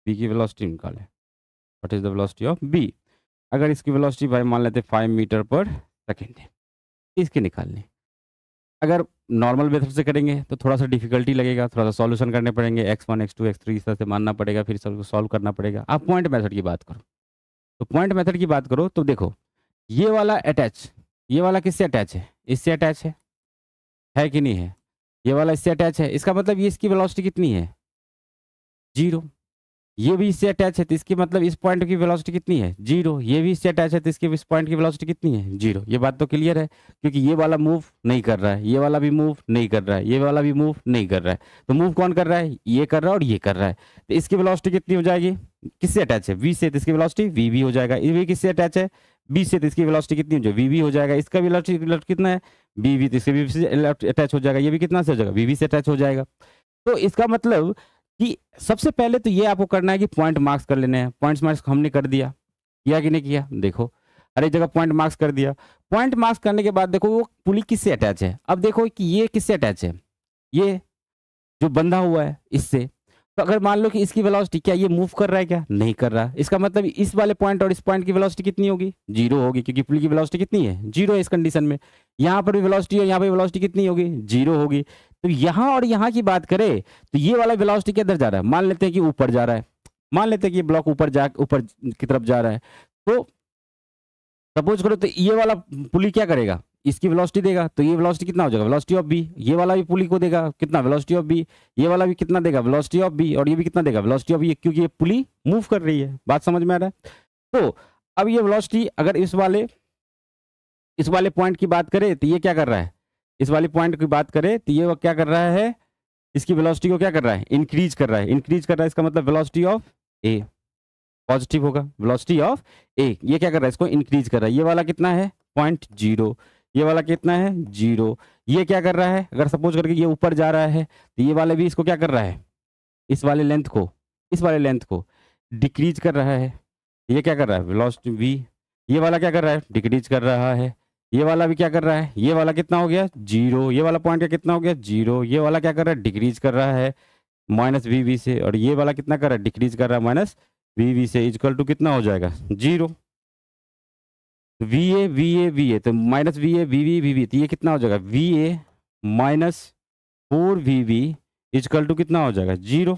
A: B की वेलोसिटी निकालें what is the velocity of B अगर इसकी वेलोसिटी भाई मान लेते फाइव मीटर पर सेकेंड है इसकी निकालनी अगर नॉर्मल मेथड से करेंगे तो थोड़ा सा डिफिकल्टी लगेगा थोड़ा सा सॉल्यूशन करने पड़ेंगे X one X two X three इस तरह से मानना पड़ेगा फिर सबको सॉल्व करना पड़ेगा आप पॉइंट मेथड की बात करो तो पॉइंट मेथड की बात करो तो देखो ये वाला अटैच ये वाला किससे अटैच है इससे अटैच है है कि नहीं है ये वाला इससे अटैच है इसका मतलब ये इसकी वेलोसिटी कितनी है जीरो ये भी इससे अटैच है तो इसकी मतलब इस पॉइंट की वेलोसिटी कितनी है जीरो ये भी इससे अटैच है तो इसके इस पॉइंट की वेलोसिटी कितनी है जीरो ये बात तो क्लियर है क्योंकि ये वाला मूव नहीं कर रहा है ये वाला भी मूव नहीं कर रहा है ये वाला भी मूव नहीं कर रहा है तो मूव कौन कर रहा है ये कर रहा है और ये कर रहा है तो इसकी वेलोसिटी कितनी हो जाएगी किससे अटैच है वी से तो इसकी वेलोसिटी वी भी हो जाएगा ये भी किससे अटैच है बी से तो इसकी वेलोसिटी कितनी हो जाएगी वी भी हो जाएगा इसका वेलोसिटी कितना है बी वी तो इसके बी से अटैच हो जाएगा ये भी कितना से हो जाएगा वी से अटैच हो जाएगा तो इसका मतलब कि सबसे पहले तो ये आपको करना है कि पॉइंट मार्क्स कर लेने हैं पॉइंट मार्क्स हमने कर दिया किया कि नहीं किया देखो हर एक जगह पॉइंट मार्क्स कर दिया पॉइंट मार्क्स करने के बाद देखो वो पुली किससे अटैच है अब देखो कि ये किससे अटैच है ये जो बंधा हुआ है इससे तो अगर मान लो कि इसकी वेलोसिटी क्या ये मूव कर रहा है क्या नहीं कर रहा इसका मतलब इस वाले पॉइंट और इस पॉइंट की वेलोसिटी कितनी होगी जीरो होगी क्योंकि पुल की वेलोसिटी कितनी है जीरो है इस कंडीशन में यहाँ पर भी वेलोसिटी और यहाँ पर वेलोसिटी कितनी होगी जीरो होगी तो यहाँ और यहाँ की बात करें तो ये वाला वेलोसिटी किधर जा रहा है मान लेते हैं कि ऊपर जा रहा है मान लेते हैं कि ब्लॉक ऊपर जा ऊपर की तरफ जा रहा है तो सपोज करो तो ये वाला पुली क्या करेगा इसकी वेलोसिटी देगा तो ये वेलोसिटी कितना हो जाएगा वेलोसिटी ऑफ बी ये वाला भी पुली को देगा कितना वेलोसिटी ऑफ बी ये वाला भी कितना देगा वेलोसिटी ऑफ बी और ये भी कितना देगा वेलोसिटी ऑफ ये क्योंकि ये पुली मूव कर रही है बात समझ में आ रहा है तो अब ये वेलोसिटी अगर इस वाले इस वाले पॉइंट की बात करें तो ये क्या कर रहा है इस वाले पॉइंट की बात करें तो ये क्या कर रहा है इसकी वेलोसिटी को क्या कर रहा है इंक्रीज कर रहा है इंक्रीज कर रहा है इसका मतलब वेलोसिटी ऑफ ए पॉजिटिव होगा वेलोसिटी ऑफ ए ये क्या कर रहा है इसको इंक्रीज कर रहा है ये वाला कितना है पॉइंट जीरो ये वाला कितना है जीरो ये क्या कर रहा है अगर सपोज करके ये ऊपर जा रहा है तो ये वाला भी इसको क्या कर रहा है इस वाले लेंथ को इस वाले लेंथ को डिक्रीज कर रहा है ये क्या कर रहा है वेलोसिटी वी ये वाला क्या कर रहा है डिक्रीज कर रहा है ये वाला भी क्या कर रहा है ये वाला कितना हो गया जीरो ये वाला पॉइंट का कितना हो गया जीरो ये वाला क्या कर रहा है डिक्रीज कर रहा है माइनस वी वी से और ये वाला कितना कर रहा है डिक्रीज कर रहा है माइनस वी वी से इजकल टू कितना हो जाएगा zero V A V A V A तो minus V A V V V V तो ये कितना हो जाएगा V A minus four V V is equal to कितना हो जाएगा जीरो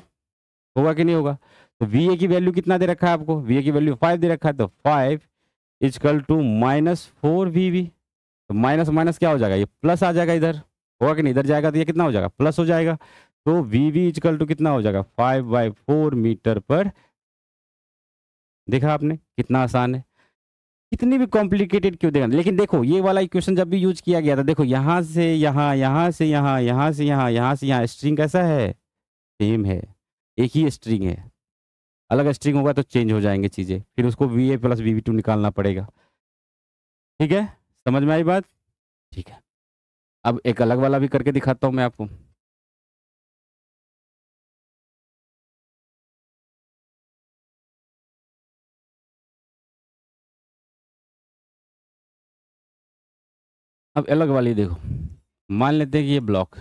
A: होगा कि नहीं होगा तो वी ए की वैल्यू कितना दे रखा है आपको वी ए की वैल्यू फाइव दे रखा है तो five is equal to minus four V V तो माइनस माइनस क्या हो जाएगा ये प्लस आ जाएगा इधर होगा कि नहीं इधर जाएगा तो ये कितना हो जाएगा प्लस हो जाएगा तो वी वी इजकल टू कितना हो जाएगा फाइव बाई फोर मीटर पर देखा आपने कितना आसान है कितनी भी कॉम्प्लिकेटेड क्यों देखा लेकिन देखो ये वाला इक्वेशन जब भी यूज किया गया था देखो यहाँ से यहाँ यहाँ से यहाँ यहाँ से यहाँ यहाँ से यहाँ स्ट्रिंग कैसा है सेम है एक ही स्ट्रिंग है अलग स्ट्रिंग होगा तो चेंज हो जाएंगे चीज़ें फिर उसको V A plus V V two निकालना
B: पड़ेगा ठीक है समझ में आई बात ठीक है अब एक अलग वाला भी करके दिखाता हूँ मैं आपको अब अलग वाली देखो मान लेते हैं कि ये ब्लॉक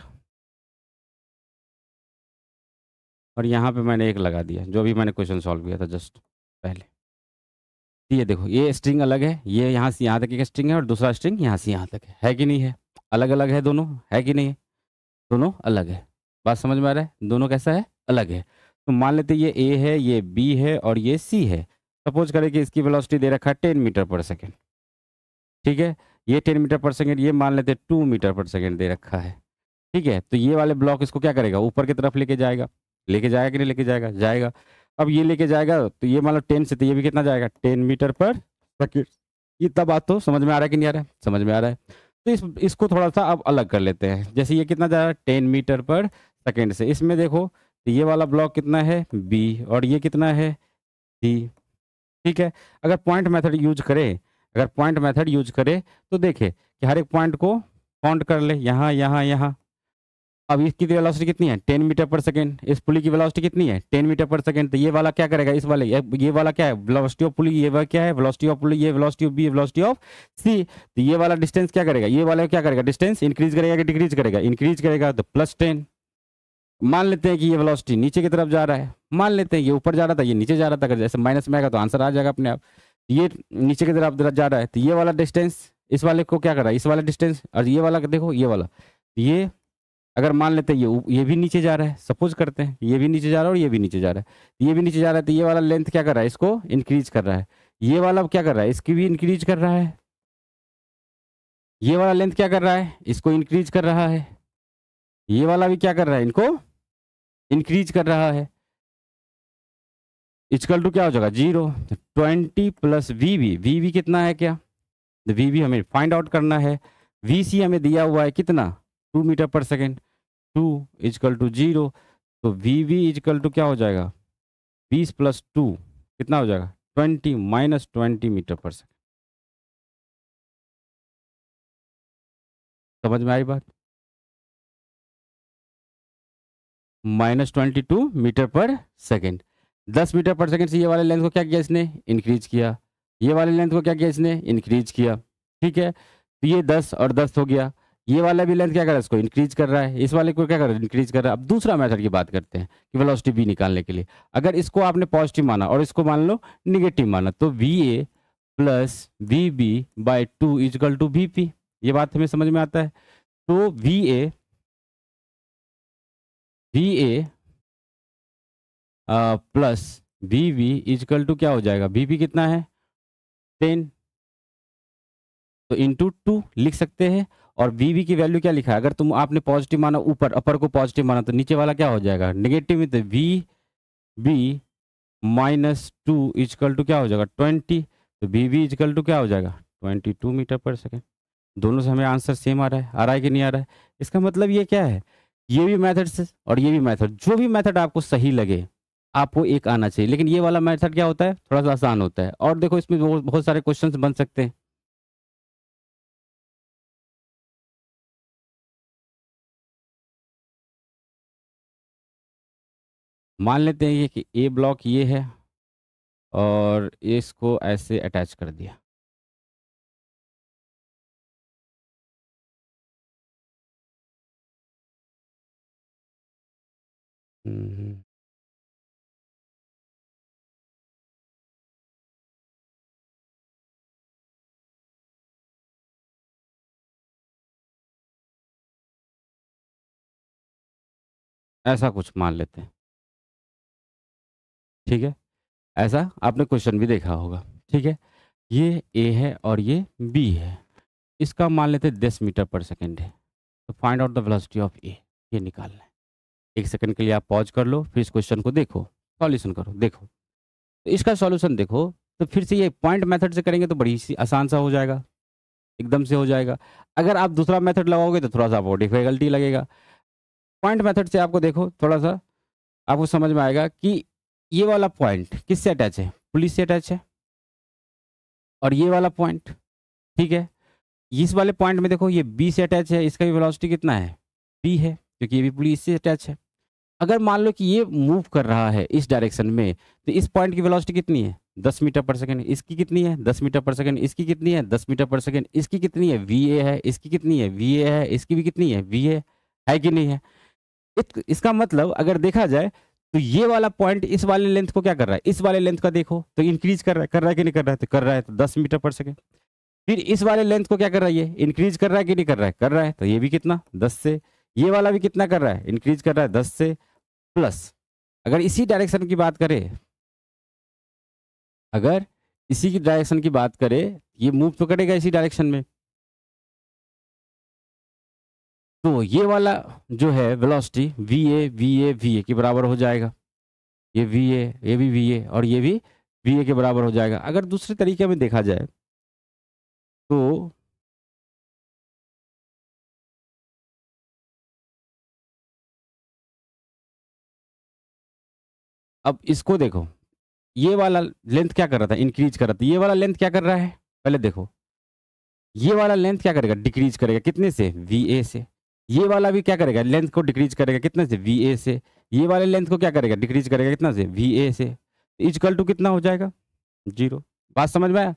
B: और यहाँ पे मैंने एक लगा दिया जो भी मैंने क्वेश्चन सॉल्व किया था जस्ट पहले तो ये देखो ये स्ट्रिंग
A: अलग है ये यहाँ से यहाँ तक एक स्ट्रिंग है और दूसरा स्ट्रिंग यहाँ से यहाँ तक है है कि नहीं है अलग अलग है दोनों है कि नहीं है दोनों अलग है बात समझ में आ रहा है दोनों कैसा है अलग है तो मान लेते ये ए है ये बी है और ये सी है सपोज करें कि इसकी वेलोसिटी दे रखा है टेन मीटर पर सेकेंड ठीक है ये टेन मीटर पर सेकेंड ये मान लेते टू मीटर पर सेकेंड दे रखा है ठीक है तो ये वाले ब्लॉक इसको क्या करेगा ऊपर की तरफ लेके जाएगा लेके जाएगा कि नहीं लेके जाएगा जाएगा अब ये लेके जाएगा तो ये मान लो टेन से तो ये भी कितना जाएगा टेन मीटर पर सेकेंड ये तब बात तो समझ में आ रहा है कि नहीं आ रहा है समझ में आ रहा है तो इस इसको थोड़ा सा अब अलग कर लेते हैं जैसे ये कितना जा रहा है टेन मीटर पर सेकेंड से इसमें देखो तो ये वाला ब्लॉक कितना है बी और ये कितना है सी ठीक है अगर पॉइंट मेथड यूज करें अगर पॉइंट मेथड यूज करे तो देखे कि हर एक पॉइंट को काउंट कर ले यहाँ यहाँ यहाँ अब इसकी वेलोसिटी कितनी है टेन मीटर पर सेकेंड इस पुली की वेलोसिटी कितनी है टेन मीटर पर सेकेंड तो ये वाला क्या करेगा इस वाले ये वाला क्या है वेलोसिटी ऑफ पुली ये वाला क्या है वेलोसिटी ऑफ पुली ये velocity of B velocity of C तो ये वाला डिस्टेंस क्या करेगा ये वाला क्या करेगा डिस्टेंस इंक्रीज करेगा कि डिक्रीज करेगा इंक्रीज करेगा तो प्लस टेन मान लेते हैं कि ये वेलोसिटी नीचे की तरफ जा रहा है मान लेते हैं ये ऊपर जा रहा था ये नीचे जा रहा था अगर जैसे माइनस में आएगा तो आंसर आ जाएगा अपने आप ये नीचे की तरफ जा रहा है तो ये वाला डिस्टेंस इस वाले को क्या कर रहा है इस वाला डिस्टेंस और ये वाला देखो ये वाला ये अगर मान लेते हैं ये ये भी नीचे जा रहा है सपोज करते हैं ये भी नीचे जा रहा है और ये भी नीचे जा रहा है ये भी नीचे जा रहा है तो ये वाला लेंथ क्या कर रहा है इसको इंक्रीज कर रहा है ये वाला क्या कर रहा है इसकी भी इंक्रीज कर रहा है ये वाला लेंथ क्या कर रहा है इसको इंक्रीज कर रहा है ये वाला भी क्या कर रहा है इनको इंक्रीज कर रहा है इजकल टू क्या हो जाएगा zero twenty plus V V V V कितना है क्या वी वी हमें फाइंड आउट करना है वी सी हमें दिया हुआ है कितना two metre per second two is equal to zero तो वी वी इजकल टू क्या हो
B: जाएगा बीस प्लस टू कितना हो जाएगा twenty minus twenty metre per second समझ में आई बात minus twenty two metre per
A: second दस मीटर पर सेकेंड से ये वाले लेंथ को क्या किया इसने इंक्रीज किया ये वाले लेंथ को क्या किया इसने इंक्रीज किया ठीक है तो ये दस और दस हो गया ये वाला भी लेंथ क्या कर रहा है इसको इंक्रीज कर रहा है इस वाले को क्या कर रहा है इंक्रीज कर रहा है अब दूसरा मेथड की बात करते हैं कि वेलोसिटी बी निकालने के लिए अगर इसको आपने पॉजिटिव माना और इसको मान लो निगेटिव माना तो V A plus V B by two is equal to V P ये बात हमें समझ में आता है तो V
B: A V A plus B V is equal to क्या हो जाएगा बी वी कितना है टेन
A: तो इंटू टू लिख सकते हैं और बी वी की वैल्यू क्या लिखा है अगर तुम आपने पॉजिटिव माना ऊपर अपर को पॉजिटिव माना तो नीचे वाला क्या हो जाएगा नेगेटिव में तो V B minus two is equal to क्या हो जाएगा ट्वेंटी तो बी वी इजकल टू क्या हो जाएगा twenty two metre per second दोनों से हमें आंसर सेम आ रहा है आ रहा है कि नहीं आ रहा है इसका मतलब ये क्या है ये भी मेथड से और ये भी मेथड जो भी मेथड आपको सही लगे आपको एक आना चाहिए लेकिन ये वाला मेथड क्या होता है थोड़ा सा आसान होता है और देखो इसमें बहुत सारे क्वेश्चन
B: बन सकते हैं मान लेते हैं ये कि ए ब्लॉक ये है और इसको ऐसे अटैच कर दिया हम्म, हम्म। ऐसा कुछ मान लेते हैं ठीक है ऐसा आपने क्वेश्चन भी देखा होगा ठीक है ये
A: ए है और ये बी है इसका मान लेते हैं दस मीटर पर सेकेंड है तो find out the velocity of A ये निकालना है एक सेकंड के लिए आप पॉज कर लो फिर इस क्वेश्चन को देखो सॉल्यूशन करो देखो तो इसका सॉल्यूशन देखो तो फिर से ये पॉइंट मेथड से करेंगे तो बड़ी सी आसान सा हो जाएगा एकदम से हो जाएगा अगर आप दूसरा मेथड लगाओगे तो थोड़ा सा आपको डिफिकल्टी लगेगा पॉइंट मेथड से आपको देखो थोड़ा सा आपको समझ में आएगा कि ये वाला पॉइंट किससे अटैच है पुलिस से अटैच है और ये वाला पॉइंट ठीक है इस वाले पॉइंट में देखो ये बी से अटैच है इसका भी वेलोसिटी कितना है बी है क्योंकि ये भी पुलिस से अटैच है अगर मान लो कि ये मूव कर रहा है इस डायरेक्शन में तो इस पॉइंट की वेलोसिटी कितनी है दस मीटर पर सेकेंड इसकी कितनी है दस मीटर पर सेकेंड इसकी कितनी है दस मीटर पर सेकेंड इसकी कितनी है वी है इसकी कितनी है वी है इसकी भी कितनी है वी है कि नहीं है इसका मतलब अगर देखा जाए तो ये वाला पॉइंट इस वाले लेंथ को क्या कर रहा है इस वाले लेंथ का देखो तो इंक्रीज कर रहा है कर रहा है कि नहीं कर रहा है तो कर रहा है तो दस मीटर पर सेकेंड फिर इस वाले लेंथ को क्या कर रहा है ये इंक्रीज कर रहा है कि नहीं कर रहा है कर रहा है तो ये भी कितना दस से ये वाला भी कितना कर रहा है इंक्रीज कर रहा है दस से प्लस अगर इसी डायरेक्शन
B: की बात करें अगर इसी की डायरेक्शन की बात करें ये मूव तो करेगा इसी डायरेक्शन में
A: तो ये वाला जो है velocity V A V A V A के बराबर हो जाएगा
B: ये वी ए ये भी वी ए और ये भी वी ए के बराबर हो जाएगा अगर दूसरे तरीके में देखा जाए तो अब इसको देखो ये वाला लेंथ क्या कर रहा था इंक्रीज कर रहा था ये वाला लेंथ क्या कर रहा है
A: पहले देखो ये वाला लेंथ क्या करेगा डिक्रीज करेगा कितने से वी ए से ये वाला भी क्या करेगा लेंथ को डिक्रीज करेगा कितना से वी ए से ये वाले लेंथ को क्या करेगा डिक्रीज करेगा कितना से वी ए से इजकल टू कितना हो जाएगा जीरो बात समझ में आया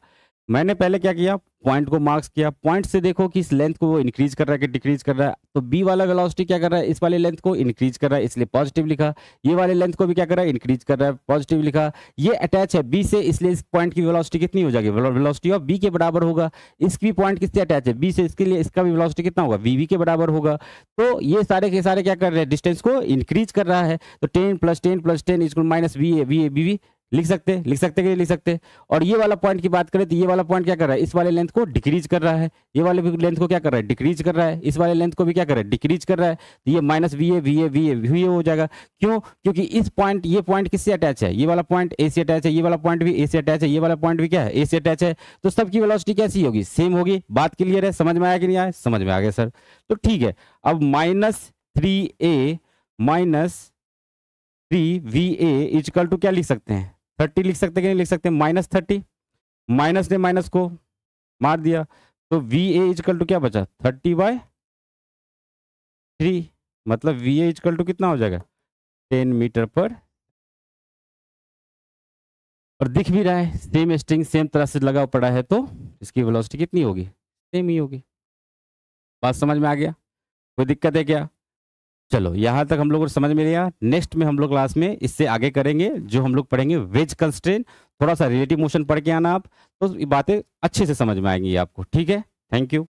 A: मैंने पहले क्या किया पॉइंट को मार्क्स किया पॉइंट से देखो कि इस लेंथ को वो इंक्रीज कर रहा है कि डिक्रीज कर रहा है तो बी वाला वेलोसिटी क्या कर रहा है इस वाले लेंथ को इंक्रीज कर रहा है इसलिए पॉजिटिव लिखा ये वाले लेंथ को भी क्या कर रहा है इंक्रीज कर रहा है पॉजिटिव लिखा ये अटैच है बी से इसलिए इस पॉइंट की वेलोसिटी कितनी हो जाएगी वेलोसिटी ऑफ बी के बराबर होगा इसकी पॉइंट किससे अटैच है बी से इसके लिए इसका भी वेलोसिटी कितना होगा वी वी के बराबर होगा तो ये सारे के सारे क्या कर रहे हैं डिस्टेंस को इंक्रीज कर रहा है तो ten plus ten plus ten is minus V A V A B V लिख सकते लिख सकते कि लिख सकते और ये वाला पॉइंट की बात करें तो ये वाला पॉइंट क्या कर रहा है इस वाले लेंथ को डिक्रीज कर रहा है ये वाले भी लेंथ को क्या कर रहा है डिक्रीज कर रहा है इस वाले लेंथ को भी क्या कर रहा है डिक्रीज कर रहा है तो ये minus V A V A V A V A हो जाएगा क्यों क्योंकि इस पॉइंट ये पॉइंट किससे अटैच है ये वाला पॉइंट ए से अटैच है ये वाला पॉइंट भी ए से अटैच है ये वाला पॉइंट भी क्या है ए से अटैच है तो सबकी वेलोसिटी कैसी होगी सेम होगी बात क्लियर है समझ में आया कि नहीं आया समझ में आ गया सर तो ठीक है अब minus three a minus three v a is equal to क्या लिख सकते हैं थर्टी लिख सकते कि नहीं लिख सकते माइनस थर्टी माइनस ने माइनस को मार दिया तो वी ए इजकल टू क्या बचा थर्टी बाय थ्री मतलब वी ए इजकल टू कितना हो जाएगा टेन मीटर पर और दिख भी रहा है सेम स्ट्रिंग सेम तरह से लगा पड़ा है तो इसकी वेलोसिटी कितनी होगी सेम ही होगी बात समझ में आ गया कोई दिक्कत है क्या चलो यहाँ तक हम लोग को समझ में लिया नेक्स्ट में हम लोग क्लास में इससे आगे करेंगे जो हम लोग पढ़ेंगे वेज कंस्ट्रेन थोड़ा सा रिलेटिव मोशन पढ़ के आना आप तो बातें अच्छे
B: से समझ में आएंगी आपको ठीक है थैंक यू